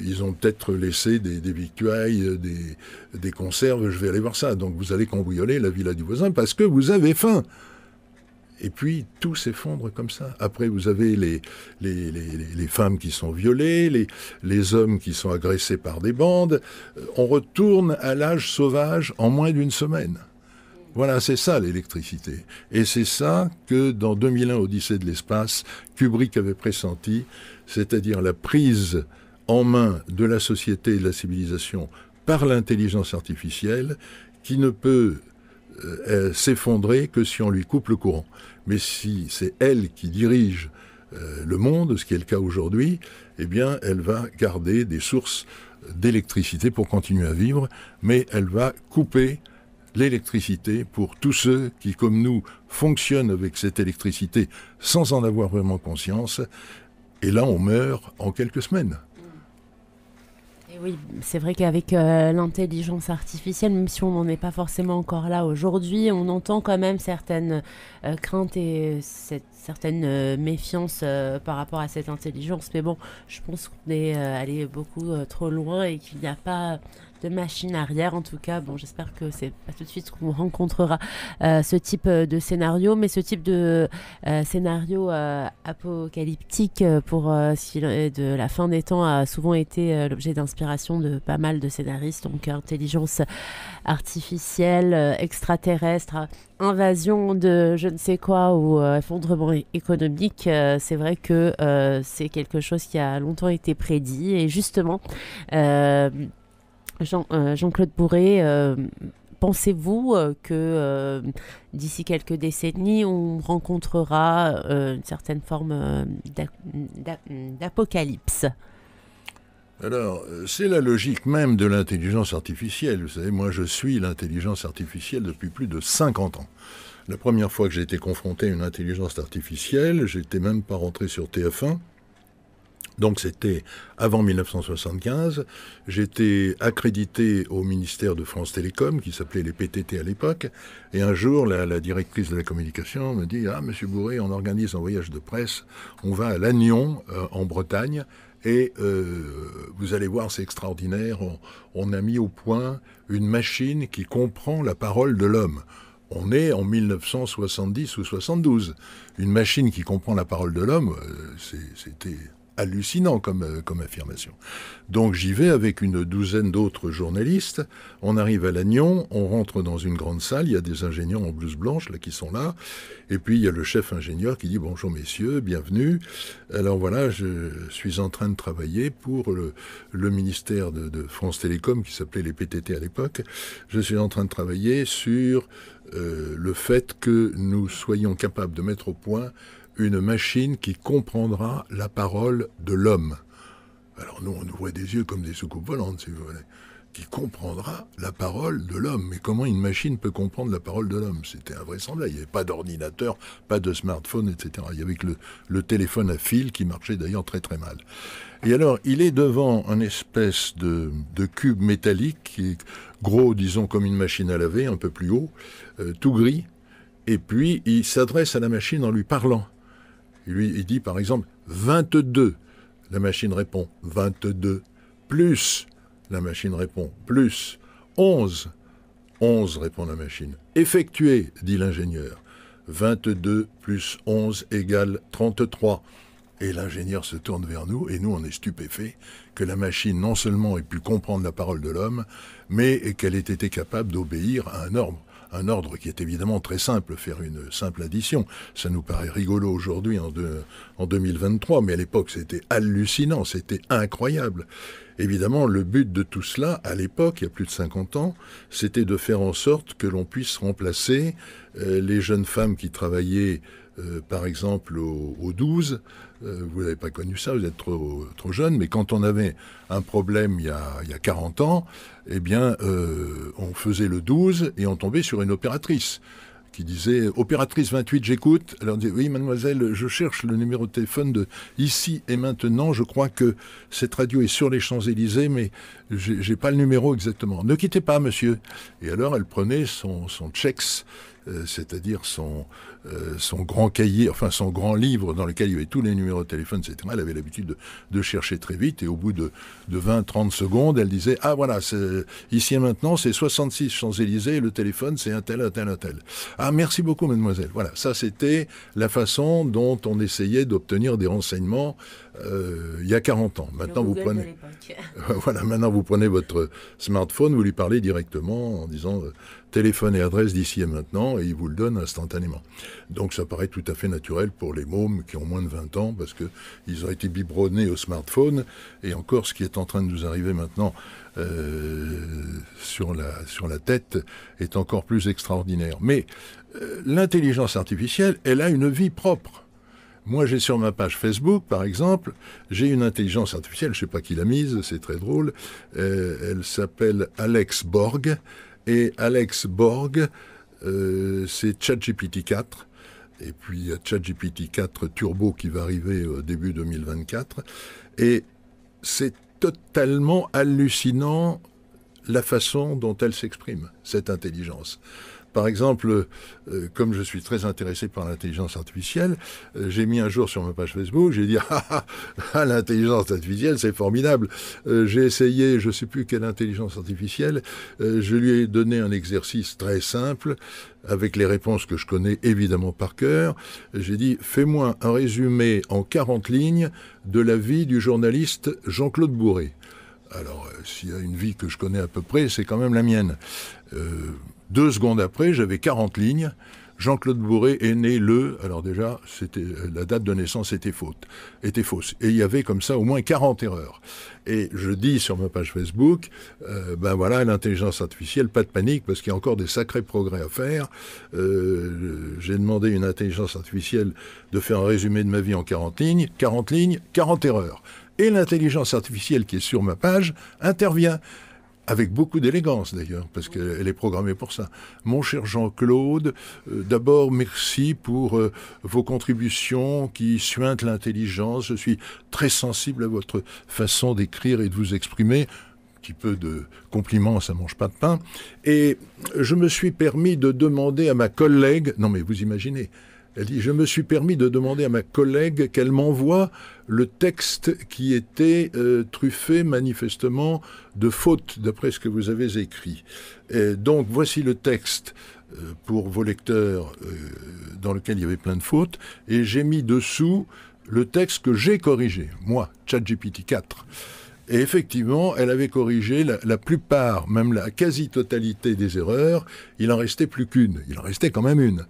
[SPEAKER 2] ils ont peut-être laissé des, victuailles, des, des conserves, je vais aller voir ça. Donc, vous allez cambrioler la villa du voisin parce que vous avez faim. Et puis tout s'effondre comme ça. Après, vous avez les, les, femmes qui sont violées, les, les hommes qui sont agressés par des bandes. Euh, on retourne à l'âge sauvage en moins d'une semaine. Voilà, c'est ça l'électricité. Et c'est ça que dans 2001 Odyssée de l'espace, Kubrick avait pressenti, c'est-à-dire la prise en main de la société et de la civilisation par l'intelligence artificielle qui ne peut euh, euh, s'effondrer que si on lui coupe le courant. Mais si c'est elle qui dirige euh, le monde, ce qui est le cas aujourd'hui, eh bien, elle va garder des sources d'électricité pour continuer à vivre, mais elle va couper l'électricité pour tous ceux qui, comme nous, fonctionnent avec cette électricité sans en avoir vraiment conscience. Et là, on meurt en quelques semaines.
[SPEAKER 1] Oui, c'est vrai qu'avec euh, l'intelligence artificielle, même si on n'en est pas forcément encore là aujourd'hui, on entend quand même certaines euh, craintes et euh, cette, certaines méfiances par rapport à cette intelligence. Mais bon, je pense qu'on est allé beaucoup trop loin et qu'il n'y a pas de machine arrière. En tout cas, bon, j'espère que c'est pas tout de suite qu'on rencontrera euh, ce type euh, de scénario, mais ce type de euh, scénario apocalyptique pour de la fin des temps a souvent été l'objet d'inspiration de pas mal de scénaristes, donc intelligence artificielle, extraterrestre, invasion de je ne sais quoi ou effondrement économique. c'est vrai que c'est quelque chose qui a longtemps été prédit et justement Jean, euh, claude Bourré, euh, pensez-vous euh, que d'ici quelques décennies, on rencontrera une certaine forme d'apocalypse
[SPEAKER 2] alors, c'est la logique même de l'intelligence artificielle. Vous savez, moi, je suis l'intelligence artificielle depuis plus de 50 ans. La première fois que j'ai été confronté à une intelligence artificielle, j'étais même pas rentré sur TF1. Donc c'était avant 1975. J'étais accrédité au ministère de France Télécom, qui s'appelait les PTT à l'époque. Et un jour, la, directrice de la communication me dit Ah, monsieur Bourré, on organise un voyage de presse. On va à Lannion, euh, en Bretagne. Et euh, vous allez voir, c'est extraordinaire. On, on a mis au point une machine qui comprend la parole de l'homme. On est en 1970 ou 72. Une machine qui comprend la parole de l'homme, euh, c'était hallucinant comme, euh, comme affirmation. Donc j'y vais avec une douzaine d'autres journalistes. On arrive à Lannion, on rentre dans une grande salle, il y a des ingénieurs en blouse blanche là, qui sont là. Et puis il y a le chef ingénieur qui dit Bonjour messieurs, bienvenue. Alors voilà, je suis en train de travailler pour le, ministère de, France Télécom, qui s'appelait les PTT à l'époque. Je suis en train de travailler sur euh, le fait que nous soyons capables de mettre au point une machine qui comprendra la parole de l'homme. Alors nous, on ouvrait des yeux comme des soucoupes volantes, si vous voulez. Qui comprendra la parole de l'homme. Mais comment une machine peut comprendre la parole de l'homme C'était invraisemblable. Il n'y avait pas d'ordinateur, pas de smartphone, etc. Il y avait que le, téléphone à fil qui marchait d'ailleurs très très mal. Et alors, il est devant un espèce de, cube métallique gros, disons, comme une machine à laver, un peu plus haut, euh, tout gris. Et puis, il s'adresse à la machine en lui parlant. Lui, il dit par exemple 22. La machine répond 22. Plus. La machine répond plus. 11. 11, répond la machine. Effectué, dit l'ingénieur. 22 plus 11 égale 33. Et l'ingénieur se tourne vers nous, et nous on est stupéfaits que la machine non seulement ait pu comprendre la parole de l'homme, mais qu'elle ait été capable d'obéir à un ordre un ordre qui est évidemment très simple, faire une simple addition. Ça nous paraît rigolo aujourd'hui en, 2023, mais à l'époque c'était hallucinant, c'était incroyable. Évidemment, le but de tout cela, à l'époque, il y a plus de 50 ans, c'était de faire en sorte que l'on puisse remplacer euh, les jeunes femmes qui travaillaient, euh, par exemple, aux au 12, euh, vous n'avez pas connu ça, vous êtes trop, jeune, mais quand on avait un problème il y a, il y a 40 ans, eh bien, euh, on faisait le 12 et on tombait sur une opératrice qui disait Opératrice 28, j'écoute. Alors dit Oui, mademoiselle, je cherche le numéro de téléphone de ici et maintenant. Je crois que cette radio est sur les Champs-Élysées, mais j'ai pas le numéro exactement. Ne quittez pas, monsieur. Et alors elle prenait son, son checks euh, c'est-à-dire son, euh, son grand cahier, enfin son grand livre dans lequel il y avait tous les numéros de téléphone, etc. Elle avait l'habitude de, chercher très vite et au bout de, 20-30 secondes, elle disait Ah voilà, ici et maintenant, c'est 66 Champs-Élysées et le téléphone, c'est un tel, un tel, un tel. Ah merci beaucoup, mademoiselle. Voilà, ça c'était la façon dont on essayait d'obtenir des renseignements euh, il y a 40 ans. Maintenant, vous prenez, [laughs] voilà, maintenant vous prenez votre smartphone, vous lui parlez directement en disant téléphone et adresse d'ici et maintenant, et il vous le donne instantanément. Donc ça paraît tout à fait naturel pour les mômes qui ont moins de 20 ans, parce qu'ils ont été biberonnés au smartphone, et encore ce qui est en train de nous arriver maintenant euh, sur, la, sur la tête est encore plus extraordinaire. Mais euh, l'intelligence artificielle, elle a une vie propre. Moi, j'ai sur ma page Facebook, par exemple, j'ai une intelligence artificielle, je ne sais pas qui l'a mise, c'est très drôle. Euh, elle s'appelle Alex Borg. Et Alex Borg, euh, c'est ChatGPT 4. Et puis il y a ChatGPT 4 Turbo qui va arriver au début 2024. Et c'est totalement hallucinant la façon dont elle s'exprime, cette intelligence. Par exemple, euh, comme je suis très intéressé par l'intelligence artificielle, euh, j'ai mis un jour sur ma page Facebook, j'ai dit [laughs] ah, ah, ah l'intelligence artificielle, c'est formidable. Euh, j'ai essayé, je ne sais plus quelle intelligence artificielle, je lui ai donné un exercice très simple avec les réponses que je connais évidemment par cœur. J'ai dit fais-moi un résumé en 40 lignes de la vie du journaliste Jean-Claude Bourré. Alors, s'il y a une vie que je connais à peu près, c'est quand même la mienne. Deux secondes après, j'avais 40 lignes. Jean-Claude Bourré est né le, alors déjà, c'était, euh, la date de naissance était était fausse. Et il y avait comme ça au moins 40 erreurs. Et je dis sur ma page Facebook, euh, ben voilà, l'intelligence artificielle, pas de panique, parce qu'il y a encore des sacrés progrès à faire. Euh, j'ai demandé à une intelligence artificielle de faire un résumé de ma vie en 40 lignes, 40 lignes, 40 erreurs. Et l'intelligence artificielle qui est sur ma page intervient avec beaucoup d'élégance d'ailleurs, parce qu'elle est programmée pour ça. Mon cher Jean-Claude, euh, d'abord merci pour euh, vos contributions qui suintent l'intelligence. Je suis très sensible à votre façon d'écrire et de vous exprimer. Un petit peu de compliments, ça mange pas de pain. Et je me suis permis de demander à ma collègue, non mais vous imaginez, elle dit, je me suis permis de demander à ma collègue qu'elle m'envoie le texte qui était euh, truffé manifestement de fautes, d'après ce que vous avez écrit. donc voici le texte euh, pour vos lecteurs euh, dans lequel il y avait plein de fautes, et j'ai mis dessous le texte que j'ai corrigé, moi, ChatGPT 4. Et effectivement, elle avait corrigé la plupart, même la quasi-totalité des erreurs. Il en restait plus qu'une. Il en restait quand même une.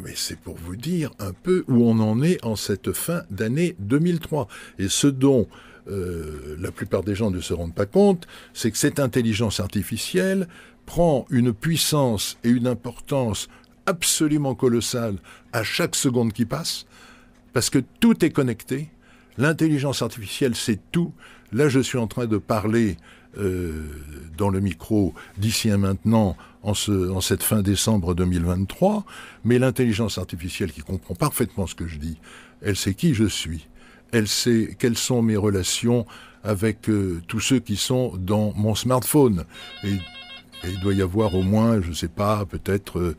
[SPEAKER 2] Mais c'est pour vous dire un peu où on en est en cette fin d'année 2003. Et ce dont euh, la plupart des gens ne se rendent pas compte, c'est que cette intelligence artificielle prend une puissance et une importance absolument colossale à chaque seconde qui passe, parce que tout est connecté. L'intelligence artificielle, c'est tout. Là, je suis en train de parler euh, dans le micro d'ici à maintenant, en, ce, en, cette fin décembre 2023, mais l'intelligence artificielle qui comprend parfaitement ce que je dis, elle sait qui je suis, elle sait quelles sont mes relations avec euh, tous ceux qui sont dans mon smartphone. Et il doit y avoir au moins, je ne sais pas, peut-être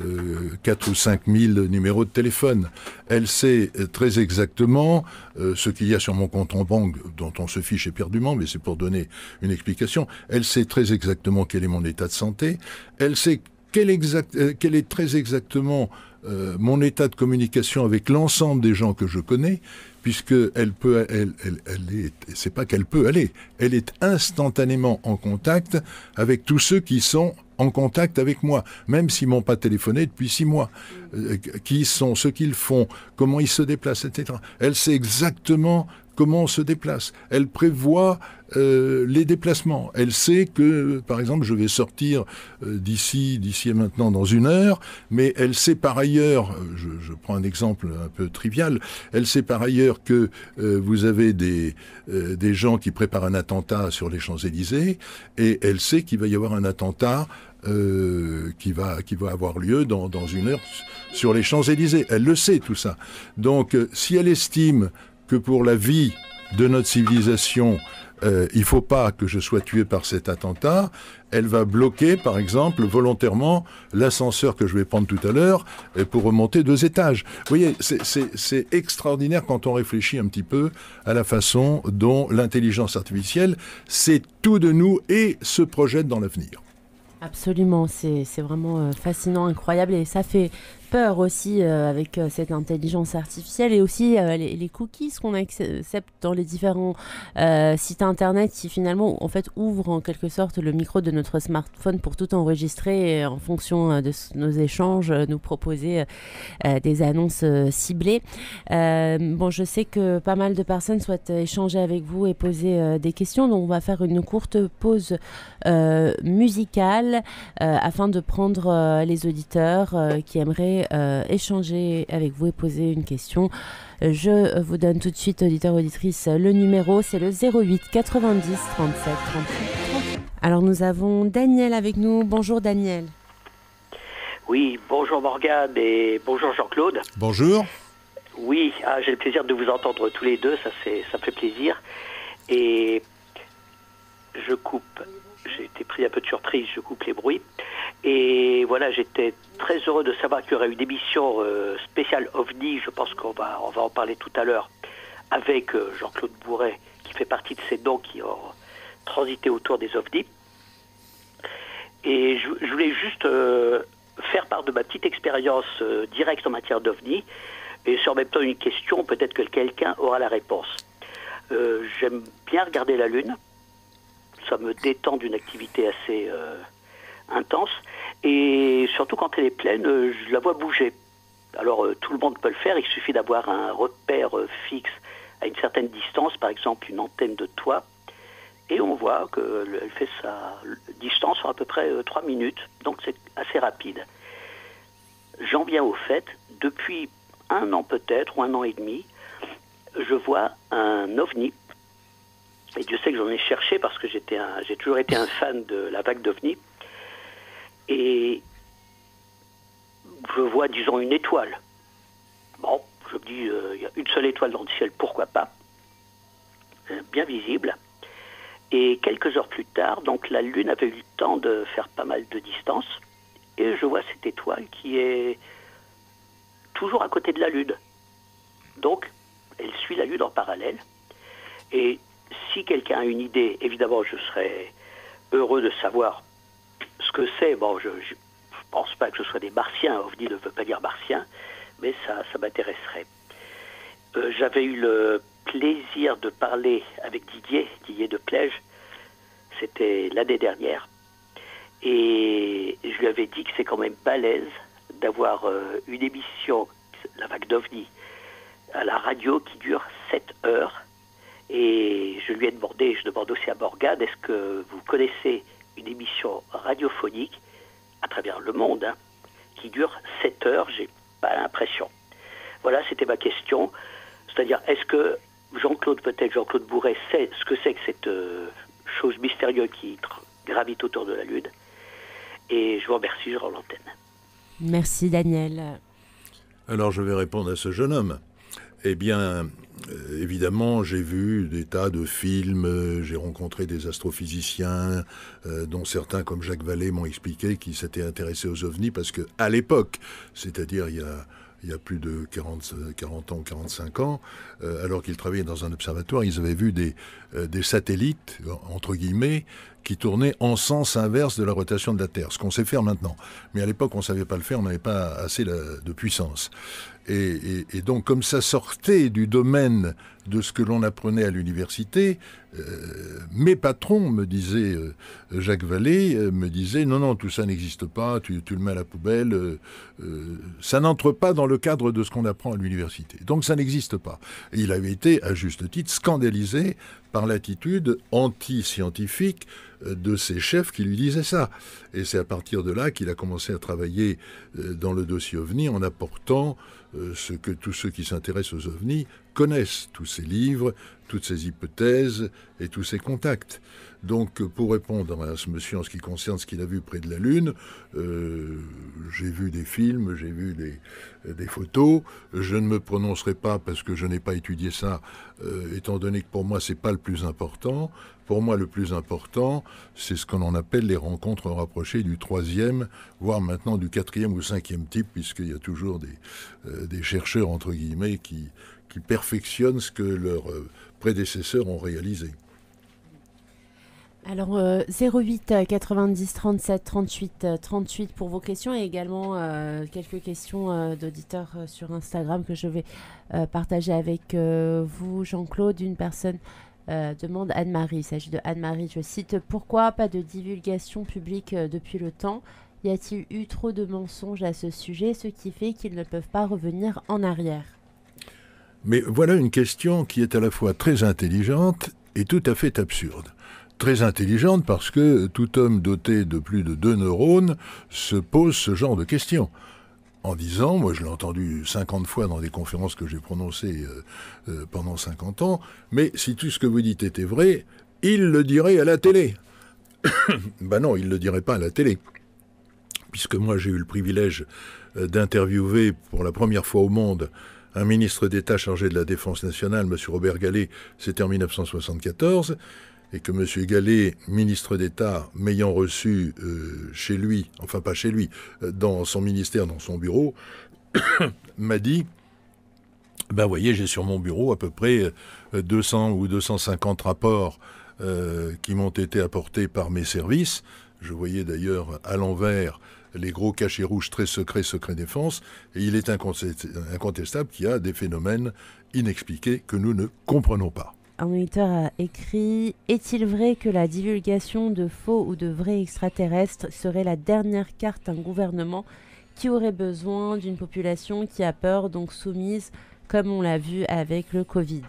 [SPEAKER 2] euh, 4 euh, ou 5 000 numéros de téléphone. Elle sait euh, très exactement euh, ce qu'il y a sur mon compte en banque, dont on se fiche éperdument, mais c'est pour donner une explication. Elle sait très exactement quel est mon état de santé. Elle sait quel, exact, quel est très exactement euh, mon état de communication avec l'ensemble des gens que je connais, puisque elle peut, elle, elle, elle est, c'est pas qu'elle peut aller, elle est instantanément en contact avec tous ceux qui sont en contact avec moi, même s'ils m'ont pas téléphoné depuis six mois. Euh, qui sont, ce qu'ils font, comment ils se déplacent, etc. Elle sait exactement comment on se déplace. Elle prévoit euh, les déplacements. Elle sait que, par exemple, je vais sortir euh, d'ici, d'ici et maintenant dans une heure, mais elle sait par ailleurs, euh, je, prends un exemple un peu trivial, elle sait par ailleurs que vous avez des, des gens qui préparent un attentat sur les Champs-Élysées, et elle sait qu'il va y avoir un attentat qui va qui va avoir lieu dans, dans une heure sur les Champs Élysées. Elle le sait tout ça. Donc, si elle estime que pour la vie de notre civilisation, euh, il ne faut pas que je sois tué par cet attentat. Elle va bloquer, par exemple, volontairement l'ascenseur que je vais prendre tout à l'heure euh, pour remonter deux étages. Vous voyez, c'est extraordinaire quand on réfléchit un petit peu à la façon dont l'intelligence artificielle sait tout de nous et se projette dans l'avenir.
[SPEAKER 1] Absolument, c'est vraiment euh, fascinant, incroyable et ça fait, peur aussi euh, avec euh, cette intelligence artificielle et aussi euh, les, cookies qu'on accepte dans les différents sites internet qui finalement en fait ouvrent en quelque sorte le micro de notre smartphone pour tout enregistrer en fonction de nos échanges nous proposer des annonces ciblées. bon, je sais que pas mal de personnes souhaitent échanger avec vous et poser des questions, donc on va faire une courte pause musicale afin de prendre les auditeurs qui aimeraient euh, échanger avec vous et poser une question, je euh, vous donne tout de suite, auditeur, auditrice, le numéro, c'est le 08 90 37 38 Alors nous avons Daniel avec nous. Bonjour Daniel.
[SPEAKER 3] Oui, bonjour Morgane et bonjour Jean-Claude. Bonjour. Oui, ah, j'ai le plaisir de vous entendre tous les deux, ça, ça fait plaisir. Et je coupe, j'ai été pris un peu de surprise, je coupe les bruits. Et voilà, j'étais très heureux de savoir qu'il y aurait une émission euh, spéciale OVNI, je pense qu'on va, on va en parler tout à l'heure, avec euh, Jean-Claude Bourret, qui fait partie de ces noms qui ont transité autour des OVNI. Et je, voulais juste euh, faire part de ma petite expérience directe en matière d'OVNI, et sur même temps une question, peut-être que quelqu'un aura la réponse. J'aime bien regarder la Lune, ça me détend d'une activité assez intense. Et surtout quand elle est pleine, euh, je la vois bouger. Alors euh, tout le monde peut le faire, il suffit d'avoir un repère euh, fixe à une certaine distance, par exemple une antenne de toit, et on voit qu'elle fait sa distance en à peu près 3 minutes, donc c'est assez rapide. J'en viens au fait, depuis un an peut-être, ou un an et demi, je vois un ovni. Et Dieu sait que j'en ai cherché parce que j'ai toujours été un fan de la vague d'ovni et je vois, disons, une étoile. Bon, je me dis, euh, il y a une seule étoile dans le ciel, pourquoi pas euh, Bien visible. Et quelques heures plus tard, donc la Lune avait eu le temps de faire pas mal de distance, et je vois cette étoile qui est toujours à côté de la Lune. Donc, elle suit la Lune en parallèle. Et si quelqu'un a une idée, évidemment, je serais heureux de savoir ce que c'est, bon, je ne pense pas que ce sois des martiens, OVNI ne veut pas dire martien, mais ça, ça m'intéresserait. Euh, j'avais eu le plaisir de parler avec Didier, Didier de Plège, c'était l'année dernière, et je lui avais dit que c'est quand même balèze d'avoir euh, une émission, la vague d'OVNI, à la radio qui dure 7 heures. Et je lui ai demandé, je demande aussi à Morgane, est-ce que vous connaissez une émission radiophonique à travers le monde hein, qui dure 7 heures, j'ai pas l'impression. Voilà, c'était ma question. C'est-à-dire, est-ce que Jean-Claude, peut-être Jean-Claude Bourret, sait ce que c'est que cette euh, chose mystérieuse qui gravite autour de la Lune Et je vous remercie, je rends l'antenne.
[SPEAKER 1] Merci, Daniel.
[SPEAKER 2] Alors, je vais répondre à ce jeune homme. Eh bien, euh, évidemment, j'ai vu des tas de films, euh, j'ai rencontré des astrophysiciens, euh, dont certains, comme Jacques Vallée, m'ont expliqué qu'ils s'étaient intéressés aux ovnis parce que, à l'époque, c'est-à-dire il y a il plus de 40, 40 ans, 45 ans, alors qu'ils travaillaient dans un observatoire, ils avaient vu des, des satellites, entre guillemets, qui tournaient en sens inverse de la rotation de la Terre, ce qu'on sait faire maintenant. Mais à l'époque, on ne savait pas le faire, on n'avait pas assez de puissance. Et, donc, comme ça sortait du domaine de ce que l'on apprenait à l'université, euh, mes patrons me disaient, euh, Jacques Vallée euh, me disait, non, non, tout ça n'existe pas, tu, le mets à la poubelle, ça n'entre pas dans le cadre de ce qu'on apprend à l'université. Donc, ça n'existe pas. il avait été, à juste titre, scandalisé par l'attitude anti-scientifique de ses chefs qui lui disaient ça. Et c'est à partir de là qu'il a commencé à travailler dans le dossier OVNI en apportant euh, ce que tous ceux qui s'intéressent aux ovnis connaissent tous ces livres, toutes ces hypothèses et tous ces contacts. Donc, pour répondre à ce monsieur en ce qui concerne ce qu'il a vu près de la Lune, euh, j'ai vu des films, j'ai vu des, photos. Je ne me prononcerai pas parce que je n'ai pas étudié ça, euh, étant donné que pour moi, c'est pas le plus important. Pour moi, le plus important, c'est ce qu'on appelle les rencontres rapprochées du troisième, voire maintenant du quatrième ou cinquième type, puisqu'il y a toujours des euh, chercheurs, entre guillemets, qui, qui perfectionnent ce que leurs euh, prédécesseurs ont réalisé.
[SPEAKER 1] Alors 08 90 37 38 38 pour vos questions et également euh, quelques questions euh, d'auditeurs sur Instagram que je vais partager avec vous Jean-Claude. Une personne demande Anne-Marie, il s'agit de Anne-Marie, je cite, pourquoi pas de divulgation publique depuis le temps Y a-t-il eu trop de mensonges à ce sujet, ce qui fait qu'ils ne peuvent pas revenir en arrière
[SPEAKER 2] mais voilà une question qui est à la fois très intelligente et tout à fait absurde. Très intelligente parce que tout homme doté de plus de deux neurones se pose ce genre de questions en disant, moi je l'ai entendu 50 fois dans des conférences que j'ai prononcées euh, euh, pendant 50 ans, mais si tout ce que vous dites était vrai, il le dirait à la télé. [coughs] ben non, il ne le dirait pas à la télé. Puisque moi j'ai eu le privilège euh, d'interviewer pour la première fois au monde un ministre d'État chargé de la Défense nationale, M. Robert Gallet, c'était en 1974, et que M. Gallet, ministre d'État, m'ayant reçu euh, chez lui, enfin pas chez lui, euh, dans son ministère, dans son bureau, [coughs] m'a dit Ben voyez, j'ai sur mon bureau à peu près 200 euh, ou 250 rapports qui m'ont été apportés par mes services. Je voyais d'ailleurs à l'envers les gros cachets rouges très secrets, secret défense, et il est incontestable qu'il y a des phénomènes inexpliqués que nous ne comprenons pas.
[SPEAKER 1] Un auditeur a écrit Est-il vrai que la divulgation de faux ou de vrais extraterrestres serait la dernière carte d'un gouvernement qui aurait besoin d'une population qui a peur, donc soumise, comme on l'a vu avec le Covid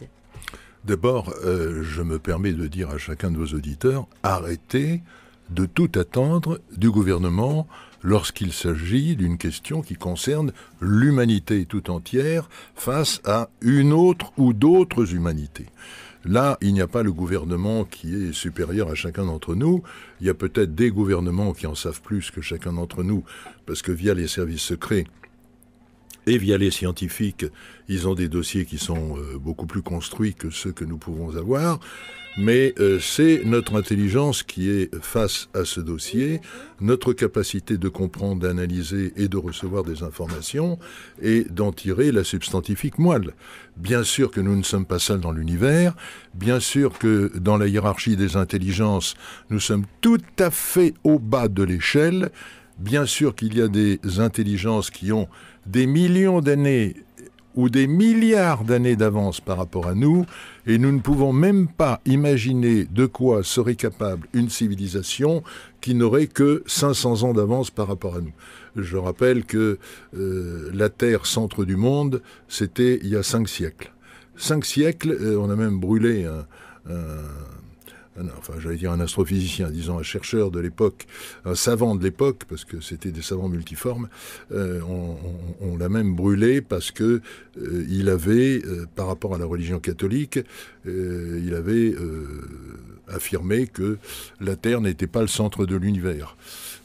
[SPEAKER 2] D'abord, euh, je me permets de dire à chacun de vos auditeurs, arrêtez de tout attendre du gouvernement lorsqu'il s'agit d'une question qui concerne l'humanité tout entière face à une autre ou d'autres humanités. Là, il n'y a pas le gouvernement qui est supérieur à chacun d'entre nous. Il y a peut-être des gouvernements qui en savent plus que chacun d'entre nous, parce que via les services secrets, et via les scientifiques, ils ont des dossiers qui sont euh, beaucoup plus construits que ceux que nous pouvons avoir. Mais euh, c'est notre intelligence qui est face à ce dossier, notre capacité de comprendre, d'analyser et de recevoir des informations et d'en tirer la substantifique moelle. Bien sûr que nous ne sommes pas seuls dans l'univers, bien sûr que dans la hiérarchie des intelligences, nous sommes tout à fait au bas de l'échelle, bien sûr qu'il y a des intelligences qui ont des millions d'années ou des milliards d'années d'avance par rapport à nous, et nous ne pouvons même pas imaginer de quoi serait capable une civilisation qui n'aurait que 500 ans d'avance par rapport à nous. Je rappelle que euh, la Terre, centre du monde, c'était il y a cinq siècles. Cinq siècles, euh, on a même brûlé un enfin j'allais dire un astrophysicien, disons un chercheur de l'époque, un savant de l'époque, parce que c'était des savants multiformes, euh, on, l'a même brûlé parce que euh, il avait, euh, par rapport à la religion catholique, il avait affirmé que la Terre n'était pas le centre de l'univers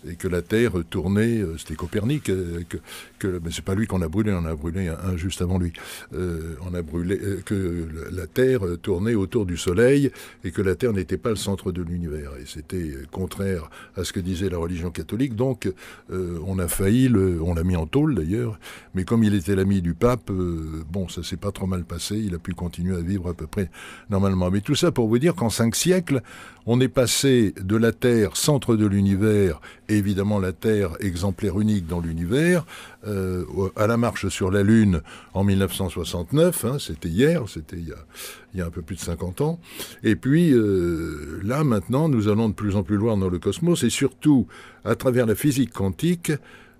[SPEAKER 2] et que la Terre tournait, c'était Copernic, que, que, mais c'est pas lui qu'on a brûlé, on a brûlé un, juste avant lui. Euh, on a brûlé euh, que la Terre tournait autour du Soleil et que la Terre n'était pas le centre de l'univers. Et c'était euh, contraire à ce que disait la religion catholique. Donc, on a failli, on l'a mis en tôle d'ailleurs. Mais comme il était l'ami du pape, bon, ça s'est pas trop mal passé. Il a pu continuer à vivre à peu près normalement. Mais tout ça pour vous dire qu'en cinq siècles, on est passé de la Terre, centre de l'univers, évidemment la Terre exemplaire unique dans l'univers, euh, à la marche sur la Lune en 1969, hein, c'était hier, c'était il, y a un peu plus de 50 ans. Et puis euh, là maintenant, nous allons de plus en plus loin dans le cosmos et surtout à travers la physique quantique.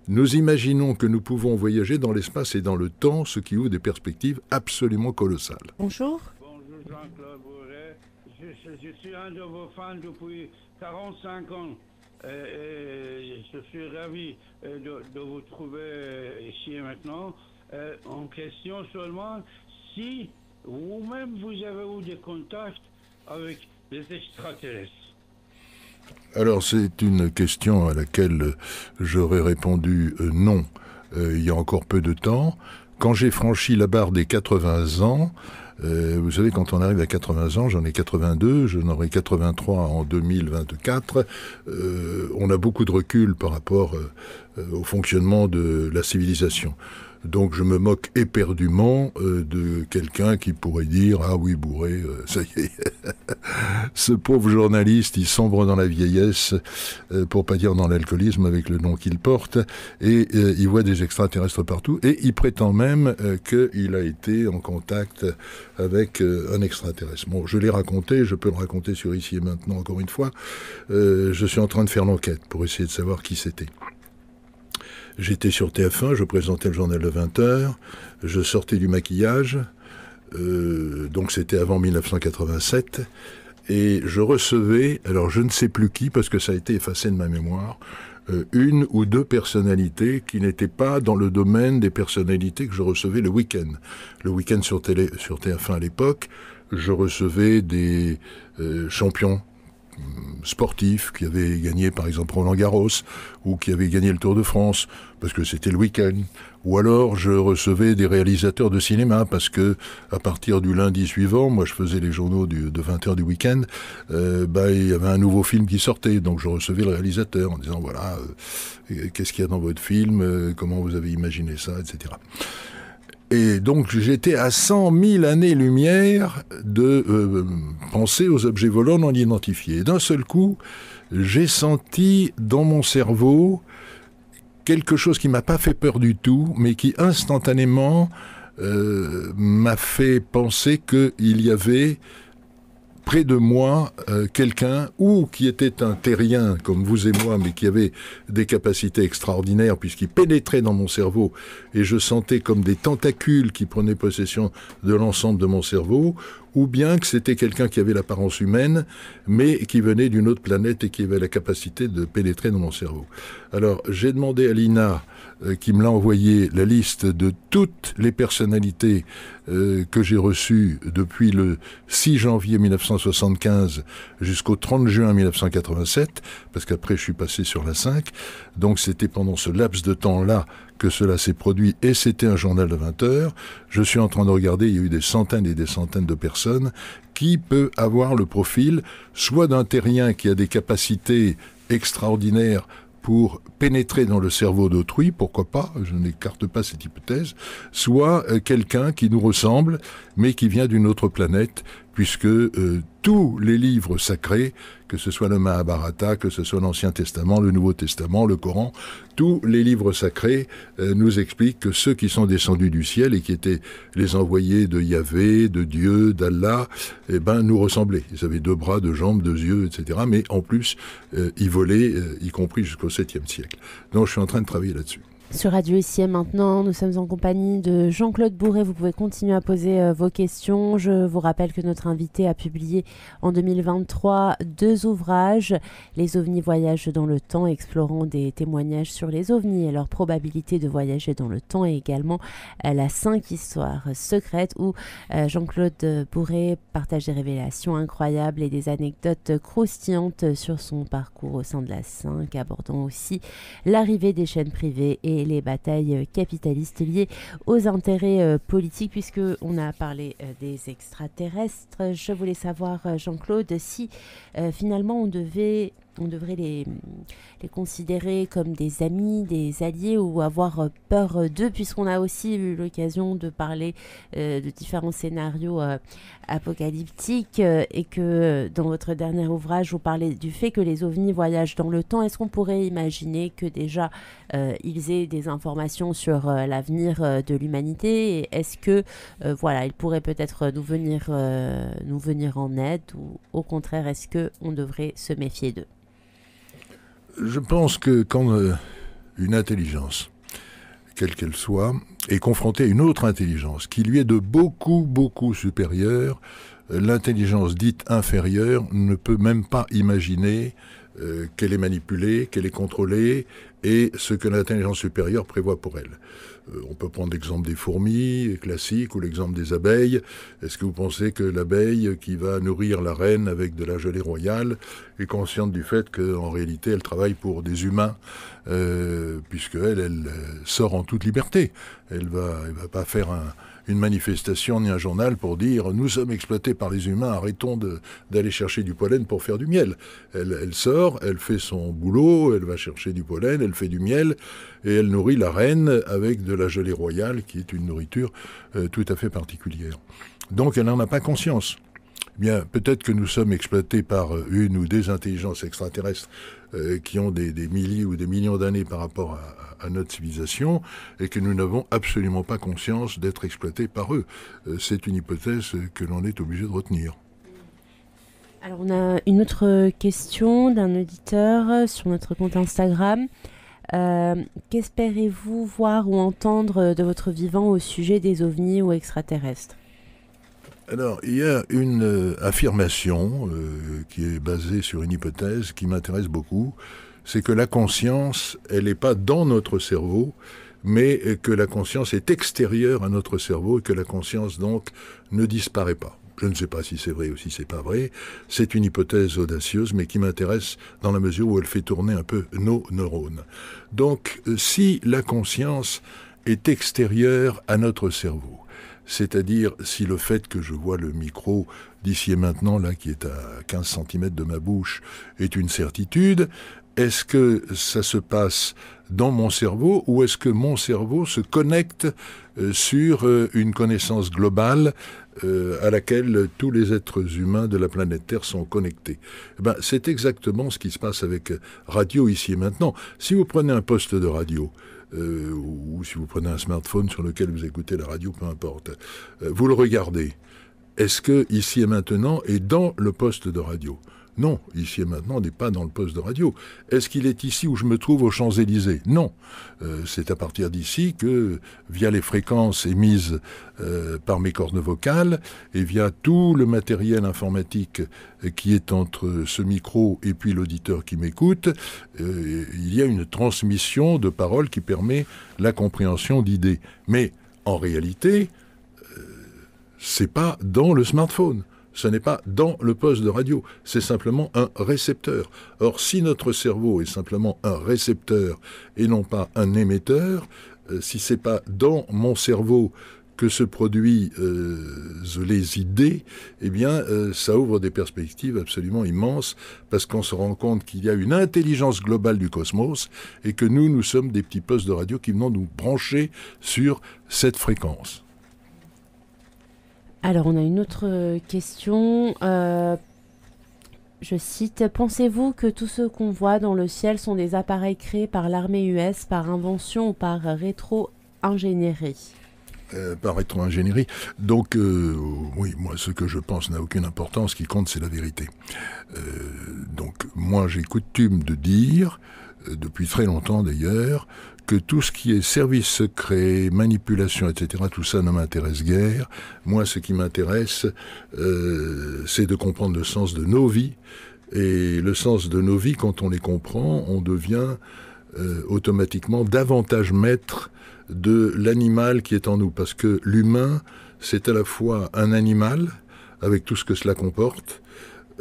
[SPEAKER 2] Nous imaginons que nous pouvons voyager dans l'espace et dans le temps, ce qui ouvre des perspectives absolument colossales.
[SPEAKER 1] Bonjour. Bonjour Jean-Claude
[SPEAKER 4] je, je, suis un de vos fans depuis 45 ans. Euh, euh, je suis ravi euh, de, de, vous trouver ici et maintenant. en question seulement, si vous-même vous avez eu des contacts avec
[SPEAKER 3] les extraterrestres.
[SPEAKER 2] Alors c'est une question à laquelle j'aurais répondu non il y a encore peu de temps. Quand j'ai franchi la barre des 80 ans, euh, vous savez, quand on arrive à 80 ans, j'en ai 82, je aurai 83 en 2024. Euh, on a beaucoup de recul par rapport euh, au fonctionnement de la civilisation. Donc je me moque éperdument euh, de quelqu'un qui pourrait dire ah oui bourré, euh, [laughs] ça y est. Ce pauvre journaliste, il sombre dans la vieillesse, euh, pour pas dire dans l'alcoolisme avec le nom qu'il porte, et il voit des extraterrestres partout, et il prétend même qu'il a été en contact avec un extraterrestre. Bon, je l'ai raconté, je peux le raconter sur ici et maintenant encore une fois. je suis en train de faire l'enquête pour essayer de savoir qui c'était. J'étais sur TF1, je présentais le journal de 20h, je sortais du maquillage, euh, donc c'était avant 1987, et je recevais, alors je ne sais plus qui, parce que ça a été effacé de ma mémoire, euh, une ou deux personnalités qui n'étaient pas dans le domaine des personnalités que je recevais le week-end. Le week-end sur, télé, sur TF1 à l'époque, je recevais des euh, champions Mm, sportifs qui avaient gagné par exemple Roland Garros ou qui avaient gagné le Tour de France parce que c'était le week-end. Ou alors je recevais des réalisateurs de cinéma parce que à partir du lundi suivant, moi je faisais les journaux de 20h du week-end, euh, bah, il y avait un nouveau film qui sortait. Donc je recevais le réalisateur en disant voilà, euh, qu'est-ce qu'il y a dans votre film, euh, comment vous avez imaginé ça, etc. Et donc j'étais à 100 000 années-lumière de euh, penser aux objets volants non identifiés. D'un seul coup, j'ai senti dans mon cerveau quelque chose qui m'a pas fait peur du tout, mais qui instantanément euh, m'a fait penser qu'il y avait près de moi euh, quelqu'un ou qui était un terrien comme vous et moi, mais qui avait des capacités extraordinaires puisqu'il pénétrait dans mon cerveau et je sentais comme des tentacules qui prenaient possession de l'ensemble de mon cerveau, ou bien que c'était quelqu'un qui avait l'apparence humaine, mais qui venait d'une autre planète et qui avait la capacité de pénétrer dans mon cerveau. Alors j'ai demandé à Lina, euh, qui me l'a envoyé, la liste de toutes les personnalités euh, que j'ai reçues depuis le 6 janvier 1975 jusqu'au 30 juin 1987, parce qu'après je suis passé sur la 5, donc c'était pendant ce laps de temps-là que cela s'est produit et c'était un journal de 20 heures. Je suis en train de regarder, il y a eu des centaines et des centaines de personnes qui peut avoir le profil soit d'un terrien qui a des capacités extraordinaires pour pénétrer dans le cerveau d'autrui, pourquoi pas, je n'écarte pas cette hypothèse, soit euh, quelqu'un qui nous ressemble, mais qui vient d'une autre planète, puisque euh, tous les livres sacrés, que ce soit le Mahabharata, que ce soit l'Ancien Testament, le Nouveau Testament, le Coran, tous les livres sacrés euh, nous expliquent que ceux qui sont descendus du ciel et qui étaient les envoyés de Yahvé, de Dieu, d'Allah, eh ben, nous ressemblaient. Ils avaient deux bras, deux jambes, deux yeux, etc. Mais en plus, euh, ils volaient, y compris jusqu'au 7e siècle. Donc je suis en train de travailler là-dessus.
[SPEAKER 1] Sur Radio Ici et Maintenant, nous sommes en compagnie de Jean-Claude Bourret. Vous pouvez continuer à poser euh, vos questions. Je vous rappelle que notre invité a publié en 2023 deux ouvrages Les ovnis voyagent dans le temps, explorant des témoignages sur les ovnis et leur probabilité de voyager dans le temps, et également euh, La 5 histoires secrètes où euh, Jean-Claude Bourret partage des révélations incroyables et des anecdotes croustillantes sur son parcours au sein de la 5, abordant aussi l'arrivée des chaînes privées et les batailles euh, capitalistes liées aux intérêts euh, politiques, puisque on a parlé euh, des extraterrestres. Je voulais savoir, Jean-Claude, si finalement on devait on devrait les, les considérer comme des amis, des alliés ou avoir euh, peur euh, d'eux, puisqu'on a aussi eu l'occasion de parler euh, de différents scénarios apocalyptiques et que dans votre dernier ouvrage, vous parlez du fait que les ovnis voyagent dans le temps. Est-ce qu'on pourrait imaginer que déjà ils aient des informations sur l'avenir de l'humanité et est-ce que voilà, ils pourraient peut-être nous venir nous venir en aide ou au contraire est-ce qu'on devrait se méfier d'eux
[SPEAKER 2] je pense que quand euh, une intelligence, quelle qu'elle soit, est confrontée à une autre intelligence qui lui est de beaucoup, beaucoup supérieure, euh, l'intelligence dite inférieure ne peut même pas imaginer euh, qu'elle est manipulée, qu'elle est contrôlée et ce que l'intelligence supérieure prévoit pour elle. Euh, on peut prendre l'exemple des fourmis classiques ou l'exemple des abeilles. Est-ce que vous pensez que l'abeille qui va nourrir la reine avec de la gelée royale est consciente du fait qu'en réalité elle travaille pour des humains, euh, puisque elle, euh, sort en toute liberté. Elle va, elle va pas faire un, une manifestation ni un journal pour dire nous sommes exploités par les humains, arrêtons d'aller chercher du pollen pour faire du miel. Elle, sort, elle fait son boulot, elle va chercher du pollen, elle fait du miel et elle nourrit la reine avec de la gelée royale qui est une nourriture euh, tout à fait particulière. Donc elle n'en a pas conscience bien, peut-être que nous sommes exploités par euh, une ou des intelligences extraterrestres euh, qui ont des, milliers ou des millions d'années par rapport à, notre civilisation et que nous n'avons absolument pas conscience d'être exploités par eux. Euh, c'est une hypothèse que l'on est obligé de retenir.
[SPEAKER 1] Alors on a une autre question d'un auditeur sur notre compte Instagram. Qu'espérez-vous voir ou entendre de votre vivant au sujet des ovnis ou extraterrestres
[SPEAKER 2] alors, il y a une euh, affirmation euh, qui est basée sur une hypothèse qui m'intéresse beaucoup, c'est que la conscience, elle n'est pas dans notre cerveau, mais que la conscience est extérieure à notre cerveau et que la conscience, donc, ne disparaît pas. Je ne sais pas si c'est vrai ou si c'est pas vrai. C'est une hypothèse audacieuse, mais qui m'intéresse dans la mesure où elle fait tourner un peu nos neurones. Donc, euh, si la conscience est extérieure à notre cerveau, c'est-à-dire si le fait que je vois le micro d'ici et maintenant, là, qui est à 15 cm de ma bouche, est une certitude, est-ce que ça se passe dans mon cerveau ou est-ce que mon cerveau se connecte euh, sur euh, une connaissance globale euh, à laquelle tous les êtres humains de la planète Terre sont connectés eh ben, C'est exactement ce qui se passe avec radio ici et maintenant. Si vous prenez un poste de radio, euh, ou, si vous prenez un smartphone sur lequel vous écoutez la radio, peu importe, euh, vous le regardez. Est-ce que ici et maintenant et dans le poste de radio non, ici et maintenant, on n'est pas dans le poste de radio. Est-ce qu'il est ici où je me trouve aux Champs-Élysées Non. Euh, c'est à partir d'ici que, via les fréquences émises euh, par mes cordes vocales et via tout le matériel informatique euh, qui est entre ce micro et puis l'auditeur qui m'écoute, il y a une transmission de paroles qui permet la compréhension d'idées. Mais en réalité, c'est pas dans le smartphone ce n'est pas dans le poste de radio, c'est simplement un récepteur. Or, si notre cerveau est simplement un récepteur et non pas un émetteur, euh, si si c'est pas dans mon cerveau que se produisent euh, les idées, eh bien, euh, ça ouvre des perspectives absolument immenses parce qu'on se rend compte qu'il y a une intelligence globale du cosmos et que nous, nous sommes des petits postes de radio qui venons nous brancher sur cette fréquence.
[SPEAKER 1] Alors, on a une autre euh, question. Euh, je cite Pensez-vous que tout ce qu'on voit dans le ciel sont des appareils créés par l'armée US par invention ou par rétro-ingénierie
[SPEAKER 2] euh, par rétro-ingénierie. Donc, oui, moi, ce que je pense n'a aucune importance. Ce qui compte, c'est la vérité. donc, moi, j'ai coutume de dire, depuis très longtemps d'ailleurs, que tout ce qui est service secret, manipulation, etc., tout ça ne m'intéresse guère. Moi, ce qui m'intéresse, euh, c'est de comprendre le sens de nos vies. Et le sens de nos vies, quand on les comprend, on devient euh, automatiquement davantage maître de l'animal qui est en nous. Parce que l'humain, c'est à la fois un animal, avec tout ce que cela comporte,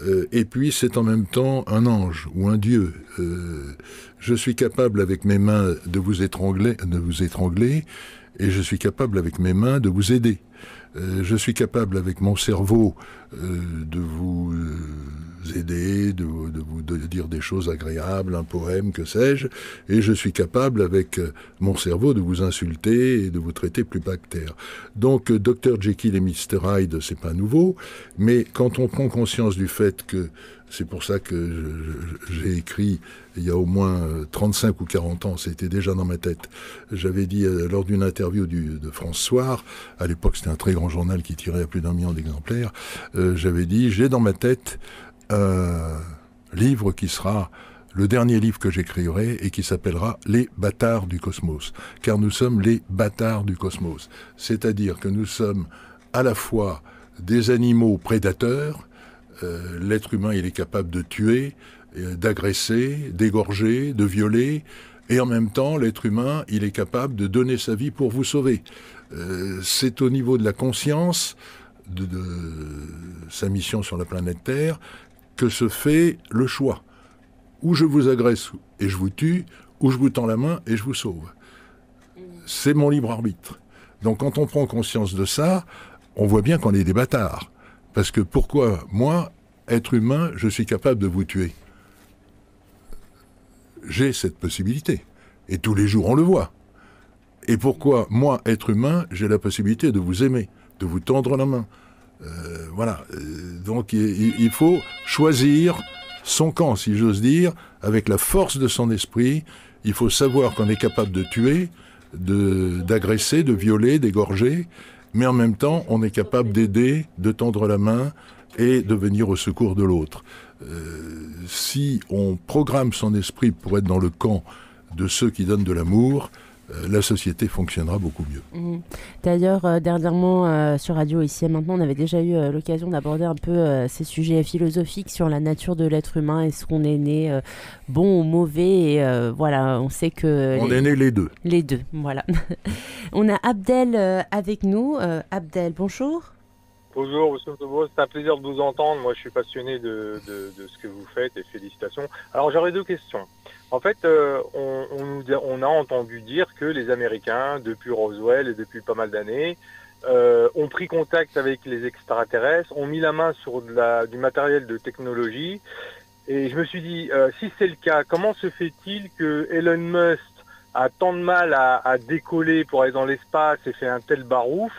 [SPEAKER 2] euh, et puis c'est en même temps un ange ou un dieu. Euh, je suis capable avec mes mains de vous étrangler, de vous étrangler, et je suis capable avec mes mains de vous aider. Euh, je suis capable avec mon cerveau de vous aider, de, de vous dire des choses agréables, un poème, que sais-je, et je suis capable avec euh, mon cerveau de vous insulter et de vous traiter plus bactère. Donc euh, Dr Jekyll et Mr Hyde, c'est pas nouveau, mais quand on prend conscience du fait que c'est pour ça que j'ai écrit il y a au moins 35 euh, ou 40 ans, c'était déjà dans ma tête. J'avais dit lors d'une interview du, de France Soir, à l'époque c'était un très grand journal qui tirait à plus d'un million d'exemplaires, j'avais dit j'ai dans ma tête un euh, livre qui sera le dernier livre que j'écrirai et qui s'appellera Les bâtards du cosmos. Car nous sommes les bâtards du cosmos. C'est-à-dire que nous sommes à la fois des animaux prédateurs, euh, l'être humain il est capable de tuer, euh, d'agresser, d'égorger, de violer, et en même temps l'être humain il est capable de donner sa vie pour vous sauver. C'est au niveau de la conscience, de, sa mission sur la planète Terre, que se fait le choix. Ou je vous agresse et je vous tue, ou je vous tends la main et je vous sauve. C'est mon libre arbitre. Donc quand on prend conscience de ça, on voit bien qu'on est des bâtards. Parce que pourquoi moi, être humain, je suis capable de vous tuer J'ai cette possibilité. Et tous les jours, on le voit. Et pourquoi moi, être humain, j'ai la possibilité de vous aimer, de vous tendre la main, euh, voilà. Euh, donc il faut choisir son camp, si j'ose dire, avec la force de son esprit. Il faut savoir qu'on est capable de tuer, d'agresser, de, violer, d'égorger, mais en même temps, on est capable d'aider, de tendre la main et de venir au secours de l'autre. Euh, si on programme son esprit pour être dans le camp de ceux qui donnent de l'amour, euh, la société fonctionnera beaucoup mieux.
[SPEAKER 1] Mhm. D'ailleurs, euh, dernièrement, euh, sur Radio Ici et Maintenant, on avait déjà eu l'occasion d'aborder un peu ces sujets philosophiques sur la nature de l'être humain. Est-ce qu'on est né bon ou mauvais voilà, on sait que... On est né les deux. Les deux, voilà. [laughs] on a Abdel avec nous. Abdel, bonjour.
[SPEAKER 5] Bonjour, c'est un plaisir de vous entendre. Moi, je suis passionné de, de ce que vous faites et félicitations. Alors, j'aurais deux questions. En fait, euh, on, a entendu dire que les Américains, depuis Roswell et depuis pas mal d'années, euh, ont pris contact avec les extraterrestres, ont mis la main sur du matériel de technologie. Et je me suis dit, euh, si c'est le cas, comment se fait-il que Elon Musk a tant de mal à, décoller pour aller dans l'espace et fait un tel barouf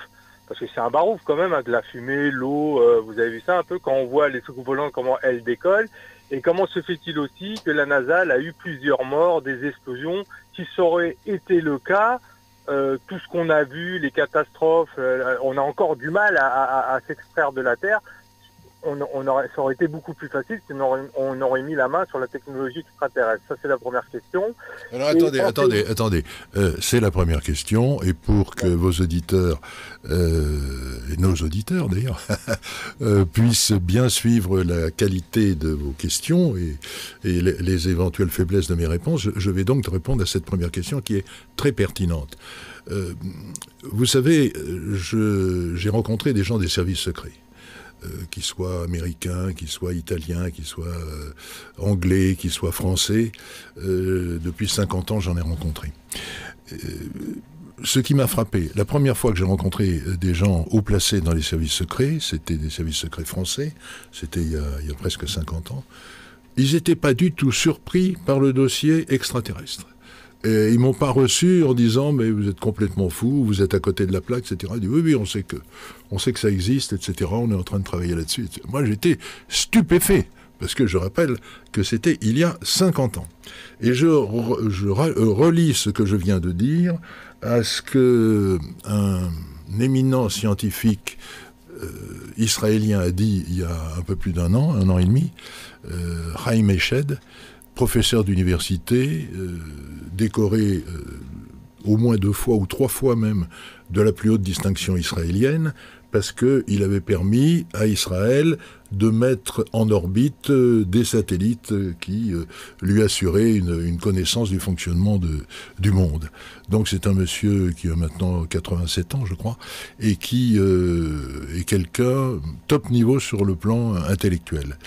[SPEAKER 5] parce que c'est un barouf quand même, hein, de la fumée, l'eau, vous avez vu ça un peu, quand on voit les soucoupes volantes, comment elles décollent, et comment se fait-il aussi que la NASA a eu plusieurs morts des explosions qui ça été le cas, euh, tout ce qu'on a vu, les catastrophes, euh, on a encore du mal à s'extraire de la Terre on, aurait, ça aurait été beaucoup plus facile si on aurait, mis la main sur la technologie extraterrestre. Ça, c'est la première question. Alors, attendez, attendez,
[SPEAKER 2] attendez. Euh, c'est la première question. Et pour que vos auditeurs, euh, et nos auditeurs d'ailleurs, [laughs] euh, puissent bien suivre la qualité de vos questions et, les, éventuelles faiblesses de mes réponses, je, je vais donc répondre à cette première question qui est très pertinente. vous savez, j'ai rencontré des gens des services secrets euh, qu'ils soient américains, qu'ils soient italiens, qu'ils soient euh, anglais, qu'ils soient français. Euh, depuis 50 ans, j'en ai rencontré. Euh, ce qui m'a frappé, la première fois que j'ai rencontré des gens haut placés dans les services secrets, c'était des services secrets français, c'était il, il, y a presque 50 ans, ils n'étaient pas du tout surpris par le dossier extraterrestre. Et ils m'ont pas reçu en disant mais vous êtes complètement fou, vous êtes à côté de la plaque, etc. Ils dit « oui oui on sait que on sait que ça existe, etc. On est en train de travailler là-dessus. Moi j'étais stupéfait parce que je rappelle que c'était il y a 50 ans. Et je, euh, relis ce que je viens de dire à ce que un éminent scientifique euh, israélien a dit il y a un peu plus d'un an, un an et demi, euh, Haïm Eshed, professeur d'université, euh, décoré euh, au moins deux fois ou trois fois même de la plus haute distinction israélienne, parce qu'il avait permis à Israël de mettre en orbite euh, des satellites euh, qui euh, lui assuraient une, connaissance du fonctionnement du monde. Donc c'est un monsieur qui a maintenant 87 ans, je crois, et qui est quelqu'un top niveau sur le plan intellectuel.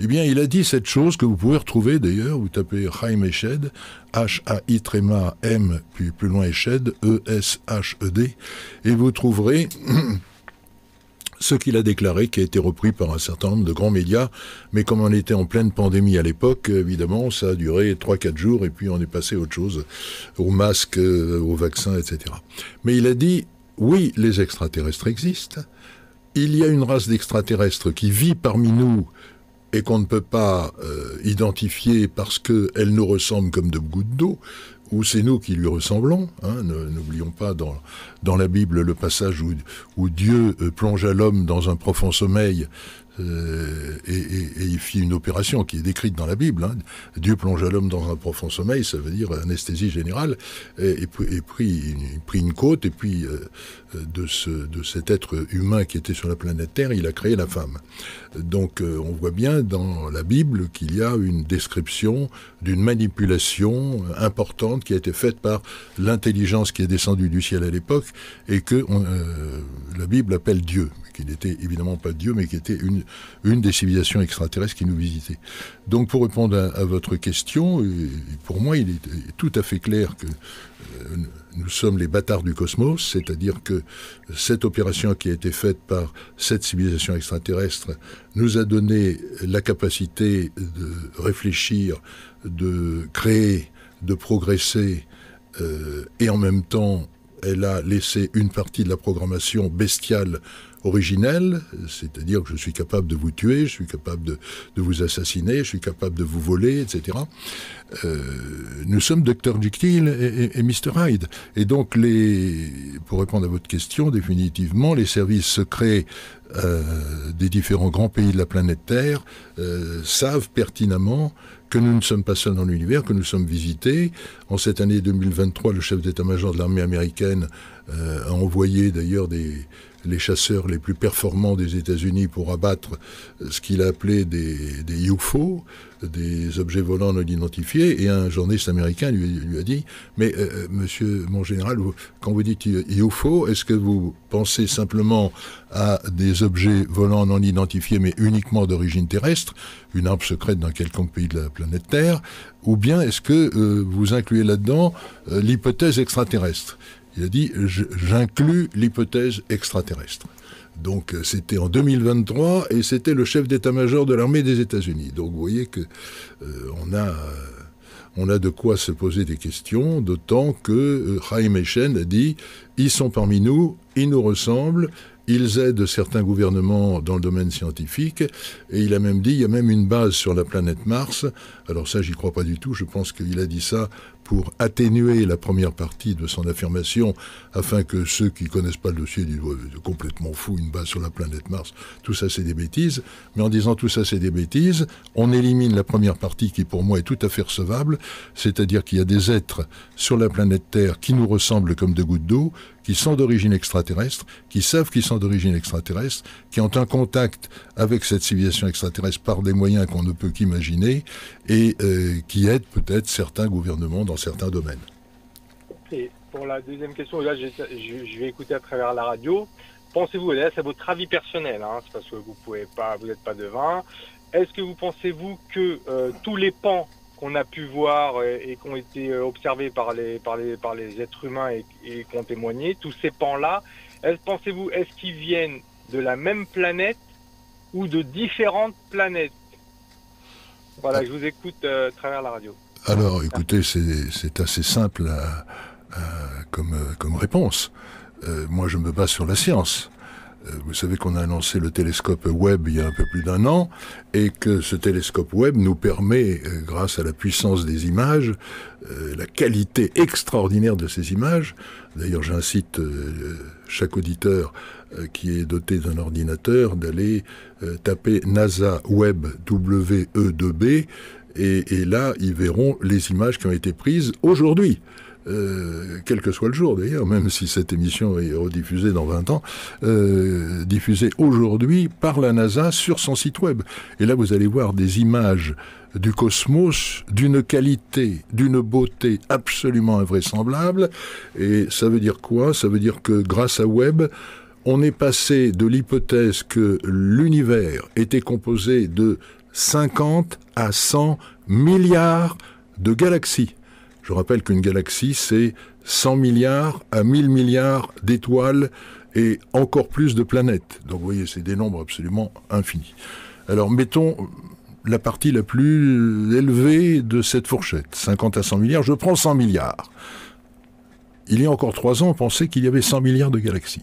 [SPEAKER 2] Eh bien, il a dit cette chose que vous pouvez retrouver d'ailleurs, vous tapez Chaim Eshed, H-A-I trema M, puis plus loin Eshed, E-S-H-E-D, et vous trouverez [clears throat] ce qu'il a déclaré, qui a été repris par un certain nombre de grands médias. Mais comme on était en pleine pandémie à l'époque, évidemment, ça a duré 3-4 jours et puis on est passé à autre chose, aux masques, euh, aux vaccins, etc. Mais il a dit, oui, les extraterrestres existent. Il y a une race d'extraterrestres qui vit parmi nous et qu'on ne peut pas euh, identifier parce qu'elle nous ressemble comme de gouttes d'eau, ou c'est nous qui lui ressemblons. Hein, n'oublions pas dans, la Bible le passage où, où Dieu euh, plongea l'homme dans un profond sommeil euh, et, il fit une opération qui est décrite dans la Bible. Hein. Dieu plongea l'homme dans un profond sommeil, ça veut dire anesthésie générale, et, et prit, une, côte, et puis euh, de, cet être humain qui était sur la planète Terre, il a créé la femme. Donc euh, on voit bien dans la Bible qu'il y a une description d'une manipulation importante qui a été faite par l'intelligence qui est descendue du ciel à l'époque, et que la Bible appelle Dieu qui n'était évidemment pas Dieu, mais qui était une, une des civilisations extraterrestres qui nous visitait. Donc pour répondre à, votre question, pour moi, il est tout à fait clair que euh, nous sommes les bâtards du cosmos, c'est-à-dire que cette opération qui a été faite par cette civilisation extraterrestre nous a donné la capacité de réfléchir, de créer, de progresser, euh, et en même temps, elle a laissé une partie de la programmation bestiale originel, c'est-à-dire que je suis capable de vous tuer, je suis capable de, vous assassiner, je suis capable de vous voler, etc. Euh, nous sommes Dr. Jekyll et, Mr. Hyde. Et donc, les, pour répondre à votre question, définitivement, les services secrets euh, des différents grands pays de la planète Terre euh, savent pertinemment que nous ne sommes pas seuls dans l'univers, que nous sommes visités. En cette année 2023, le chef d'état-major de l'armée américaine a envoyé d'ailleurs des, les chasseurs les plus performants des États-Unis pour abattre euh, ce qu'il appelait des, des UFO, des objets volants non identifiés, et un journaliste américain lui, a dit Mais euh, euh, monsieur, mon général, quand vous dites UFO, est-ce que vous pensez simplement à des objets volants non identifiés, mais uniquement d'origine terrestre, une arme secrète dans quelconque pays de la planète Terre, ou bien est-ce que vous incluez là-dedans l'hypothèse extraterrestre il a dit J'inclus l'hypothèse extraterrestre. Donc euh, c'était en 2023 et c'était le chef d'état-major de l'armée des États-Unis. Donc vous voyez que euh, a euh, on a de quoi se poser des questions, d'autant que Chaim Echen a dit ils sont parmi nous, ils nous ressemblent, ils aident certains gouvernements dans le domaine scientifique, et il a même dit il y a même une base sur la planète Mars. Alors ça, j'y crois pas du tout. Je pense qu'il a dit ça pour atténuer la première partie de son affirmation, afin que ceux qui connaissent pas le dossier disent C'est complètement fou, une base sur la planète Mars, tout ça c'est des bêtises. Mais en disant tout ça c'est des bêtises, on élimine la première partie qui pour moi est tout à fait recevable, c'est-à-dire qu'il y a des êtres sur la planète Terre qui nous ressemblent comme deux gouttes d'eau, qui sont d'origine extraterrestre, qui savent qu'ils sont d'origine extraterrestre, qui ont un contact avec cette civilisation extraterrestre par des moyens qu'on ne peut qu'imaginer et euh, qui aident peut-être certains gouvernements dans certains domaines.
[SPEAKER 5] Et pour la deuxième question, là, je, vais écouter à travers la radio. Pensez-vous, là, c'est votre avis personnel, hein, c'est parce que vous pouvez pas, vous n'êtes pas devin. Est-ce que vous pensez-vous que euh, tous les pans qu'on a pu voir et, qui ont été euh, observés par les, par les, par les êtres humains et, et qui ont témoigné, tous ces pans-là, est pensez-vous, est-ce qu'ils viennent de la même planète ou de différentes planètes Voilà, je vous écoute euh, à travers la radio.
[SPEAKER 2] Alors, écoutez, c'est, assez simple euh, comme, réponse. moi, je me base sur la science. Euh, vous savez qu'on a lancé le télescope web il y a un peu plus d'un an et que ce télescope web nous permet, euh, grâce à la puissance des images, euh, la qualité extraordinaire de ces images. D'ailleurs, j'incite chaque auditeur qui est doté d'un ordinateur d'aller taper NASA Web WE2B et là, ils verront les images qui ont été prises aujourd'hui. Euh, quel que soit le jour d'ailleurs, même si cette émission est rediffusée dans 20 ans, euh, diffusée aujourd'hui par la NASA sur son site web. Et là, vous allez voir des images du cosmos d'une qualité, d'une beauté absolument invraisemblable. Et ça veut dire quoi Ça veut dire que grâce à web, on est passé de l'hypothèse que l'univers était composé de 50 à 100 milliards de galaxies. Je rappelle qu'une galaxie, c'est 100 milliards à 1000 milliards d'étoiles et encore plus de planètes. Donc vous voyez, c'est des nombres absolument infinis. Alors mettons la partie la plus élevée de cette fourchette, 50 à 100 milliards, je prends 100 milliards. Il y a encore trois ans, on pensait qu'il y avait 100 milliards de galaxies.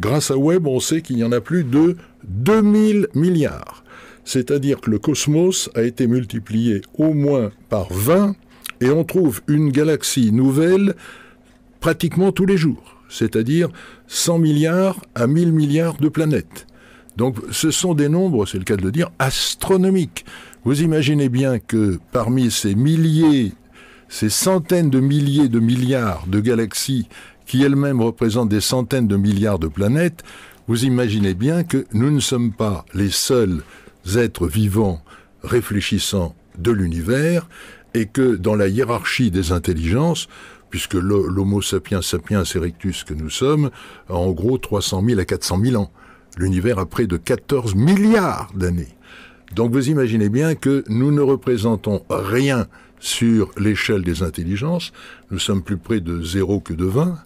[SPEAKER 2] Grâce à Webb, on sait qu'il y en a plus de 2000 milliards. C'est-à-dire que le cosmos a été multiplié au moins par 20 et on trouve une galaxie nouvelle pratiquement tous les jours, c'est-à-dire 100 milliards à 1000 milliards de planètes. Donc ce sont des nombres, c'est le cas de le dire, astronomiques. Vous imaginez bien que parmi ces milliers, ces centaines de milliers de milliards de galaxies qui elles-mêmes représentent des centaines de milliards de planètes, vous imaginez bien que nous ne sommes pas les seuls êtres vivants réfléchissants de l'univers, et que dans la hiérarchie des intelligences, puisque l'Homo sapiens sapiens erectus que nous sommes a en gros 300 000 à 400 000 ans. L'univers a près de 14 milliards d'années. Donc vous imaginez bien que nous ne représentons rien sur l'échelle des intelligences. Nous sommes plus près de 0 que de 20.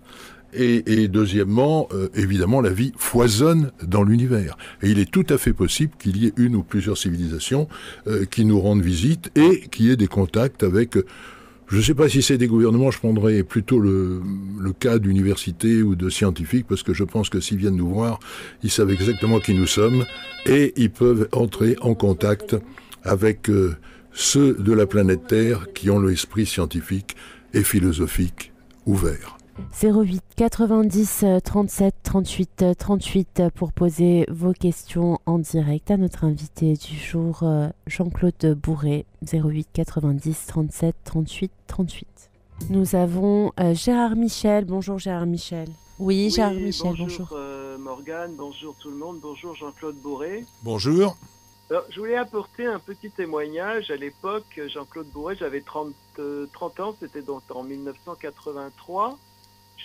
[SPEAKER 2] Et, deuxièmement, euh, évidemment, la vie foisonne dans l'univers. Et il est tout à fait possible qu'il y ait une ou plusieurs civilisations euh, qui nous rendent visite et qui aient des contacts avec... Euh, je ne sais pas si c'est des gouvernements, je prendrais plutôt le, cas d'université ou de scientifiques, parce que je pense que s'ils viennent nous voir, ils savent exactement qui nous sommes, et ils peuvent entrer en contact avec ceux de la planète Terre qui ont l'esprit scientifique et philosophique ouvert.
[SPEAKER 1] 08 90 37 38 38 pour poser vos questions en direct à notre invité du jour, euh, Jean-Claude Bourré. 08 90 37 38 38. Nous avons euh, Gérard Michel. Bonjour Gérard Michel. Oui, Gérard Michel, bonjour. Bonjour euh, Morgane, bonjour tout le
[SPEAKER 2] monde, bonjour Jean-Claude Bourré. Bonjour.
[SPEAKER 4] je voulais apporter un petit témoignage. À l'époque, Jean-Claude Bourré, j'avais 30, 30, ans, c'était donc en 1983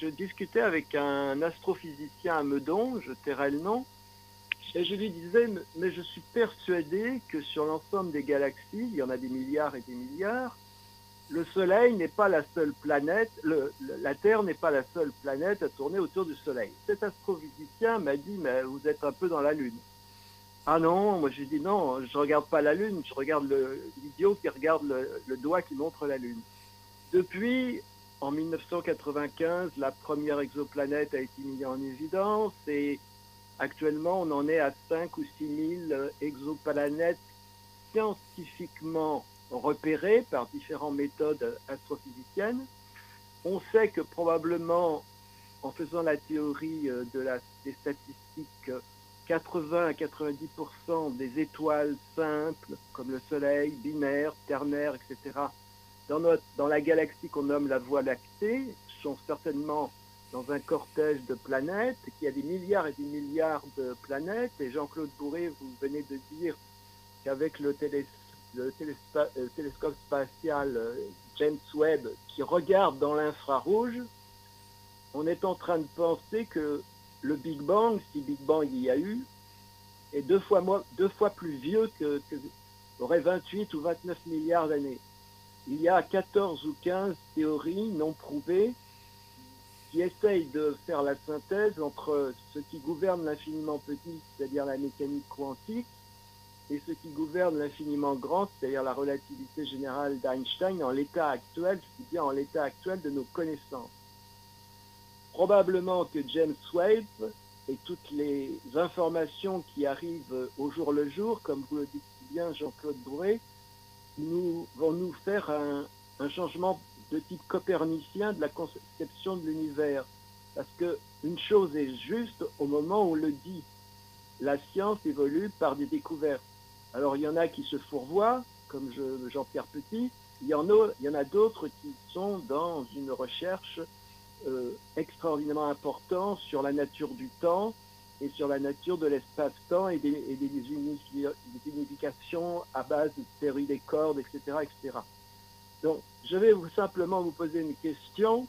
[SPEAKER 4] je discutais avec un astrophysicien à Meudon, je tairai le nom, et je lui disais, mais je suis persuadé que sur l'ensemble des galaxies, il y en a des milliards et des milliards, le Soleil n'est pas la seule planète, la Terre n'est pas la seule planète à tourner autour du Soleil. Cet astrophysicien m'a dit, mais vous êtes un peu dans la Lune. Ah non, moi j'ai dit non, je ne regarde pas la Lune, je regarde l'idiot qui regarde le doigt qui montre la Lune. Depuis, en 1995, la première exoplanète a été mise en évidence et actuellement, on en est à 5 ou 6 000 euh, exoplanètes scientifiquement repérées par différentes méthodes euh, astrophysiciennes. On sait que probablement, en faisant la théorie euh, de la, des statistiques, 80 à 90 des étoiles simples, comme le Soleil, binaire, ternaire, etc., dans, dans la galaxie qu'on nomme la Voie lactée, sont certainement dans un cortège de planètes, qui a des milliards et des milliards de planètes. Et Jean-Claude Bourré, vous venez de dire qu'avec le, euh, télescope spatial euh, James Webb, qui regarde dans l'infrarouge, on est en train de penser que le Big Bang, si Big Bang il y a eu, est deux fois, deux fois plus vieux que aurait 28 ou 29 milliards d'années il y a 14 ou 15 théories non prouvées qui essayent de faire la synthèse entre ce qui gouverne l'infiniment petit, c'est-à-dire la mécanique quantique, et ce qui gouverne l'infiniment grand, c'est-à-dire la relativité générale d'Einstein en l'état actuel, je à bien en l'état actuel de nos connaissances. Probablement que James Webb et toutes les informations qui arrivent au jour le jour, comme vous le dites bien Jean-Claude Bourré, nous, vont nous faire un, changement de type copernicien de la conception de l'univers. Parce que une chose est juste au moment où on le dit. La science évolue par des découvertes. Alors il y en a qui se fourvoient, comme Jean-Pierre Petit, il y en a, d'autres qui sont dans une recherche euh, extraordinairement importante sur la nature du temps, et sur la nature de l'espace-temps et, des, unifications à base de théorie des cordes, etc., etc. Donc, je vais vous simplement vous poser une question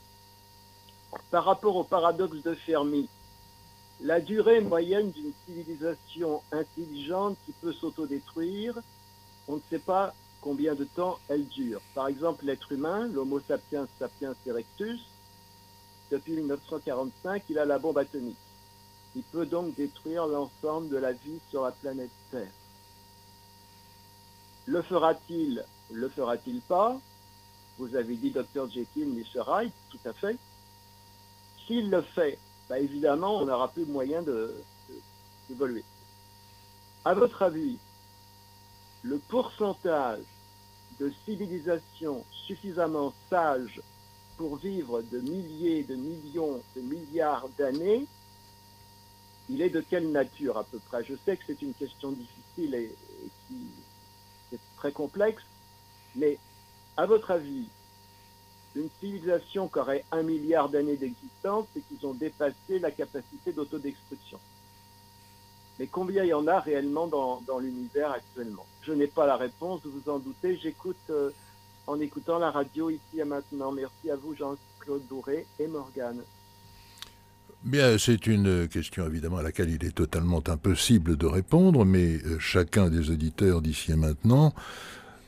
[SPEAKER 4] par rapport au paradoxe de Fermi. La durée moyenne d'une civilisation intelligente qui peut s'autodétruire, on ne sait pas combien de temps elle dure. Par exemple, l'être humain, l'Homo sapiens sapiens erectus, depuis 1945, il a la bombe atomique. Il peut donc détruire l'ensemble de la vie sur la planète Terre. Le fera-t-il Le fera-t-il pas Vous avez dit Dr Jekyll, Mr Hyde, tout à fait. S'il le fait, bah évidemment, on n'aura plus moyen d'évoluer. À votre avis, le pourcentage de civilisations suffisamment sages pour vivre de milliers, de millions, de milliards d'années il est de quelle nature à peu près Je sais que c'est une question difficile et, qui est très complexe, mais à votre avis, une civilisation qui aurait un milliard d'années d'existence, et qu'ils ont dépassé la capacité d'autodestruction. Mais combien il y en a réellement dans, l'univers actuellement Je n'ai pas la réponse, vous vous en doutez. J'écoute euh, en écoutant la radio ici et maintenant. Merci à vous, Jean-Claude Bourré et Morgane.
[SPEAKER 2] Bien, c'est une question évidemment à laquelle il est totalement impossible de répondre, mais euh, chacun des auditeurs d'ici et maintenant,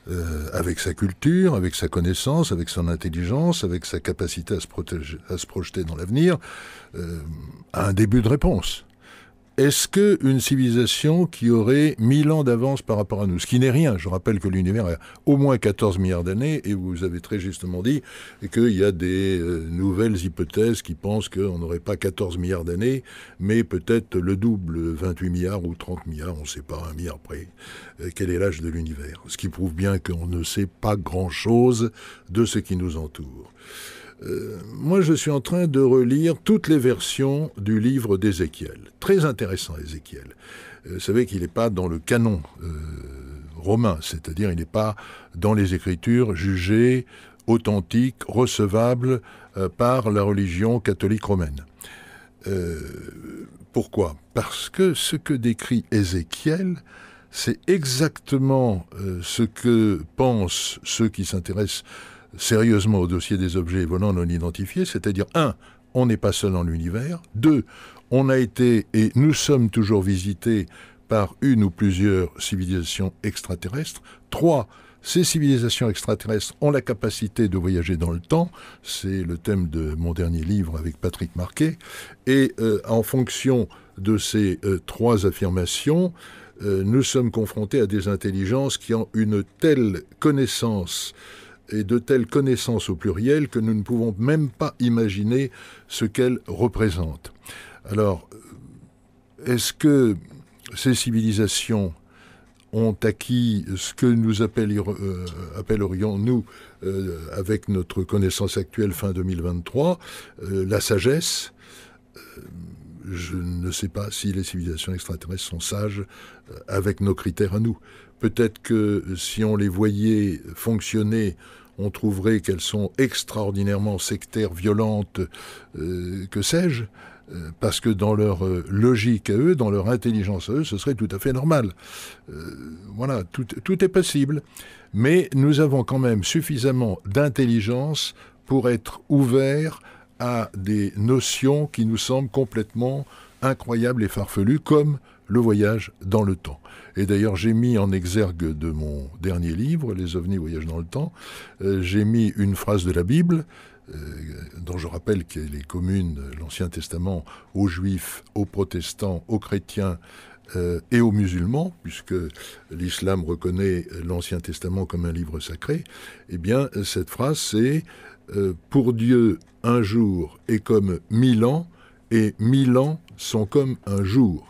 [SPEAKER 2] euh, avec sa culture, avec sa connaissance, avec son intelligence, avec sa capacité à se, protéger, à se projeter dans l'avenir, euh, a un début de réponse est-ce qu'une civilisation qui aurait 1000 ans d'avance par rapport à nous, ce qui n'est rien, je rappelle que l'univers a au moins 14 milliards d'années, et vous avez très justement dit qu'il y a des euh, nouvelles hypothèses qui pensent qu'on n'aurait pas 14 milliards d'années, mais peut-être le double, 28 milliards ou 30 milliards, on ne sait pas, un milliard près, euh, quel est l'âge de l'univers. Ce qui prouve bien qu'on ne sait pas grand-chose de ce qui nous entoure. Euh, moi je suis en train de relire toutes les versions du livre d'Ézéchiel. Très intéressant Ézéchiel. Euh, vous savez qu'il n'est pas dans le canon euh, romain, c'est-à-dire il n'est pas dans les écritures jugées, authentiques, recevables par la religion catholique romaine. pourquoi Parce que ce que décrit Ézéchiel, c'est exactement ce que pensent ceux qui s'intéressent sérieusement au dossier des objets volants non identifiés, c'est-à-dire, un, on n'est pas seul dans l'univers, deux, on a été et nous sommes toujours visités par une ou plusieurs civilisations extraterrestres, trois, ces civilisations extraterrestres ont la capacité de voyager dans le temps, c'est le thème de mon dernier livre avec Patrick Marquet, et euh, en fonction de ces euh, trois affirmations, euh, nous sommes confrontés à des intelligences qui ont une telle connaissance et de telles connaissances au pluriel que nous ne pouvons même pas imaginer ce qu'elles représentent. Alors, est-ce que ces civilisations ont acquis ce que nous euh, appellerions, nous, euh, avec notre connaissance actuelle fin 2023, euh, la sagesse je ne sais pas si les civilisations extraterrestres sont sages avec nos critères à nous. Peut-être que si on les voyait fonctionner on trouverait qu'elles sont extraordinairement sectaires, violentes, euh, que sais-je, euh, parce que dans leur euh, logique à eux, dans leur intelligence à eux, ce serait tout à fait normal. voilà, tout est possible. Mais nous avons quand même suffisamment d'intelligence pour être ouverts à des notions qui nous semblent complètement incroyables et farfelues, comme le voyage dans le temps. Et d'ailleurs, j'ai mis en exergue de mon dernier livre, Les ovnis voyagent dans le temps, euh, j'ai mis une phrase de la Bible euh, dont je rappelle qu'elle est commune, l'Ancien Testament, aux Juifs, aux protestants, aux chrétiens, euh, et aux musulmans, puisque l'islam reconnaît l'Ancien Testament comme un livre sacré, eh bien, cette phrase, c'est Pour Dieu, un jour est comme mille ans, et mille ans sont comme un jour.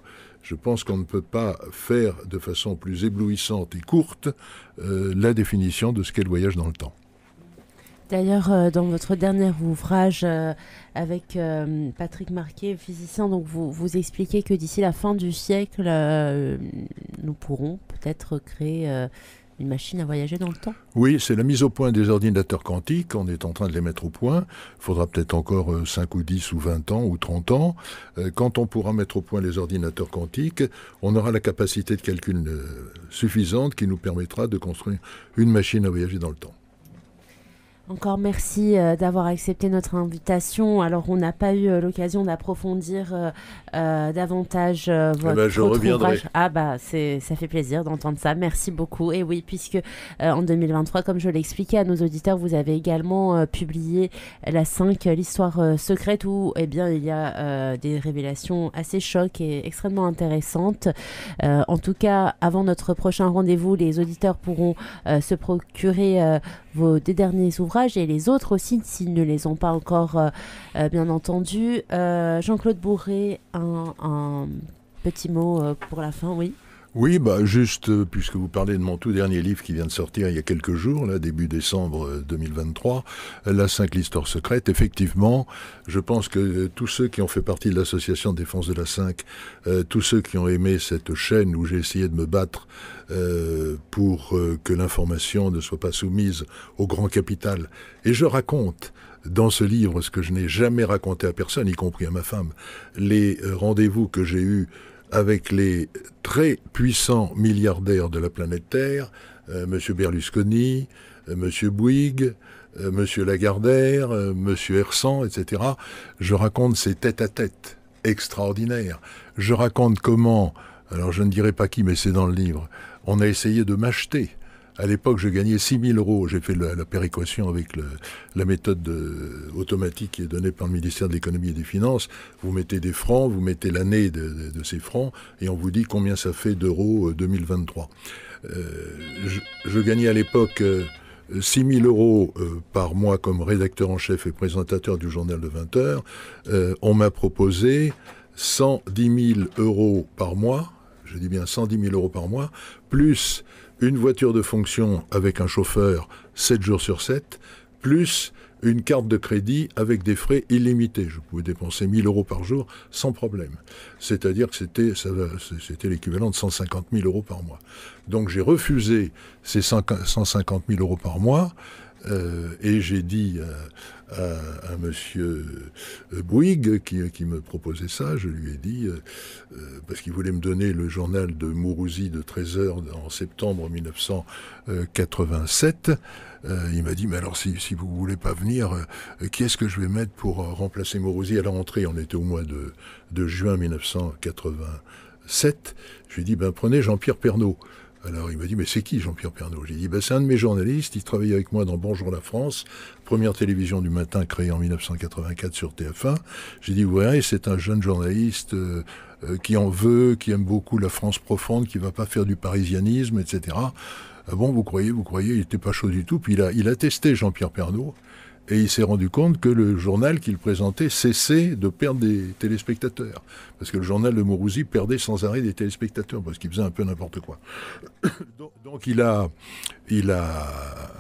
[SPEAKER 2] Je pense qu'on ne peut pas faire de façon plus éblouissante et courte euh, la définition de ce qu'est le voyage dans le temps.
[SPEAKER 1] D'ailleurs, euh, dans votre dernier ouvrage euh, avec Patrick Marquet, physicien, donc vous, vous expliquez que d'ici la fin du siècle, nous pourrons peut-être créer une machine à voyager dans le temps.
[SPEAKER 2] Oui, c'est la mise au point des ordinateurs quantiques. On est en train de les mettre au point. Il faudra peut-être encore 5 euh, ou 10 ou 20 ans ou 30 ans. Euh, quand on pourra mettre au point les ordinateurs quantiques, on aura la capacité de calcul euh, suffisante qui nous permettra de construire une machine à voyager dans le temps.
[SPEAKER 1] Encore merci euh, d'avoir accepté notre invitation. Alors, on n'a pas eu euh, l'occasion d'approfondir euh, davantage eh votre, ben, je reviendrai. Ah bah, ça fait plaisir d'entendre ça. Merci beaucoup. Et oui, puisque en 2023, comme je l'expliquais à nos auditeurs, vous avez également publié la 5, l'histoire secrète, où eh bien, il y a des révélations assez chocs et extrêmement intéressantes. en tout cas, avant notre prochain rendez-vous, les auditeurs pourront se procurer vos deux derniers ouvrages et les autres aussi s'ils ne les ont pas encore euh, euh, bien entendu. Euh, Jean-Claude Bourré, un, petit mot pour la fin, oui.
[SPEAKER 2] Oui, bah juste euh, puisque vous parlez de mon tout dernier livre qui vient de sortir il y a quelques jours, là début décembre 2023, euh, euh, La 5, L'Histoire secrète. Effectivement, je pense que tous ceux qui ont fait partie de l'association Défense de la 5, tous ceux qui ont aimé cette chaîne où j'ai essayé de me battre pour que l'information ne soit pas soumise au grand capital, et je raconte dans ce livre ce que je n'ai jamais raconté à personne, y compris à ma femme, les rendez-vous que j'ai eus avec les très puissants milliardaires de la planète Terre, euh, M. Berlusconi, euh, M. Bouygues, euh, M. Lagardère, M. Hersan, etc. Je raconte ces tête-à-tête extraordinaires. Je raconte comment, alors je ne dirai pas qui, mais c'est dans le livre, on a essayé de m'acheter à l'époque, je gagnais 6 000 euros. J'ai fait la, péréquation avec la méthode euh, automatique qui est donnée par le ministère de l'économie et des finances. Vous mettez des francs, vous mettez l'année de, ces francs et on vous dit combien ça fait d'euros 2023. Euh, euh, je, gagnais à l'époque... 6 000 euros par mois comme rédacteur en chef et présentateur du journal de 20 heures, on m'a proposé 110 000 euros par mois, je dis bien 110 000 euros par mois, plus une voiture de fonction avec un chauffeur 7 jours sur 7, plus une carte de crédit avec des frais illimités. Je pouvais dépenser 1000 euros par jour sans problème. C'est-à-dire que c'était, c'était l'équivalent de 150 000 euros par mois. Donc j'ai refusé ces 150 000 euros par mois euh, et j'ai dit euh, à, monsieur euh, Bouygues qui, me proposait ça. Je lui ai dit, euh, euh, parce qu'il voulait me donner le journal de Mourouzi de 13h en septembre 1987. il m'a dit, mais alors si, vous vous voulez pas venir, qui est-ce que je vais mettre pour remplacer Mourouzi à la rentrée On était au mois de, juin 1987. Je lui ai dit, ben prenez Jean-Pierre Pernaud. Alors il m'a dit, mais c'est qui Jean-Pierre Pernaud J'ai dit, ben c'est un de mes journalistes, il travaille avec moi dans Bonjour la France, première télévision du matin créée en 1984 sur TF1. J'ai dit, ouais, c'est un jeune journaliste euh, euh, qui en veut, qui aime beaucoup la France profonde, qui va pas faire du parisianisme, etc. Ah bon, vous croyez, vous croyez, il n'était pas chaud du tout. Puis il a, il a testé Jean-Pierre Pernaud et il s'est rendu compte que le journal qu'il présentait cessait de perdre des téléspectateurs. Parce que le journal de Mourouzi perdait sans arrêt des téléspectateurs, parce qu'il faisait un peu n'importe quoi. [coughs] donc, il a, il a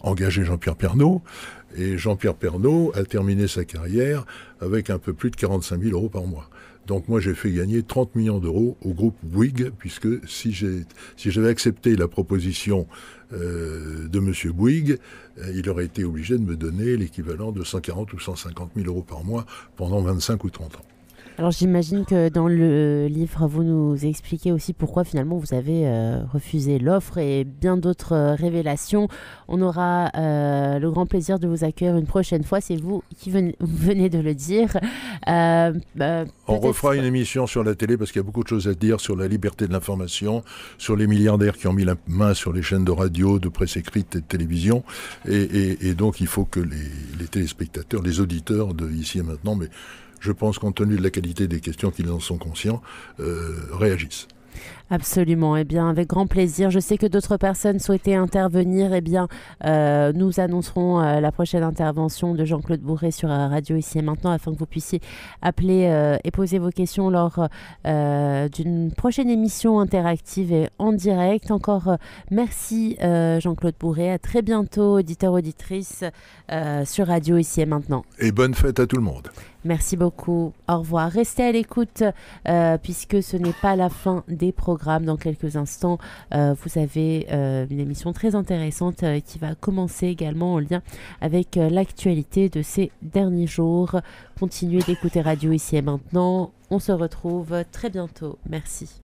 [SPEAKER 2] engagé Jean-Pierre Pernaud, et Jean-Pierre Pernaud a terminé sa carrière avec un peu plus de 45 000 euros par mois. Donc moi j'ai fait gagner 30 millions d'euros au groupe Bouygues, puisque si j'avais accepté la proposition euh, de M. Bouygues, euh, il aurait été obligé de me donner l'équivalent de 140 ou 150 000 euros par mois pendant 25 ou 30 ans.
[SPEAKER 1] Alors j'imagine que dans le livre, vous nous expliquez aussi pourquoi finalement vous avez euh, refusé l'offre et bien d'autres euh, révélations. On aura euh, le grand plaisir de vous accueillir une prochaine fois. C'est vous qui [laughs] venez, de le dire. Bah, on refera une
[SPEAKER 2] émission sur la télé parce qu'il y a beaucoup de choses à dire sur la liberté de l'information, sur les milliardaires qui ont mis la main sur les chaînes de radio, de presse écrite et de télévision. Et, donc il faut que les, les téléspectateurs, les auditeurs de ici et maintenant, mais je pense, qu'en tenu de la qualité des questions qu'ils en sont conscients, euh, réagissent.
[SPEAKER 1] Absolument. Eh bien, avec grand plaisir. Je sais que d'autres personnes souhaitaient intervenir. Eh bien, euh, nous annoncerons euh, la prochaine intervention de Jean-Claude Bourré sur Radio Ici et Maintenant afin que vous puissiez appeler et poser vos questions lors d'une prochaine émission interactive et en direct. Encore merci Jean-Claude Bourré. À très bientôt, auditeurs, auditrices sur Radio Ici et Maintenant.
[SPEAKER 2] Et bonne fête à tout le monde.
[SPEAKER 1] Merci beaucoup. Au revoir. Restez à l'écoute euh, puisque ce n'est pas la fin des programmes. Dans quelques instants, euh, vous avez euh, une émission très intéressante qui va commencer également en lien avec l'actualité de ces derniers jours. Continuez d'écouter Radio ici et maintenant. On se retrouve très bientôt. Merci.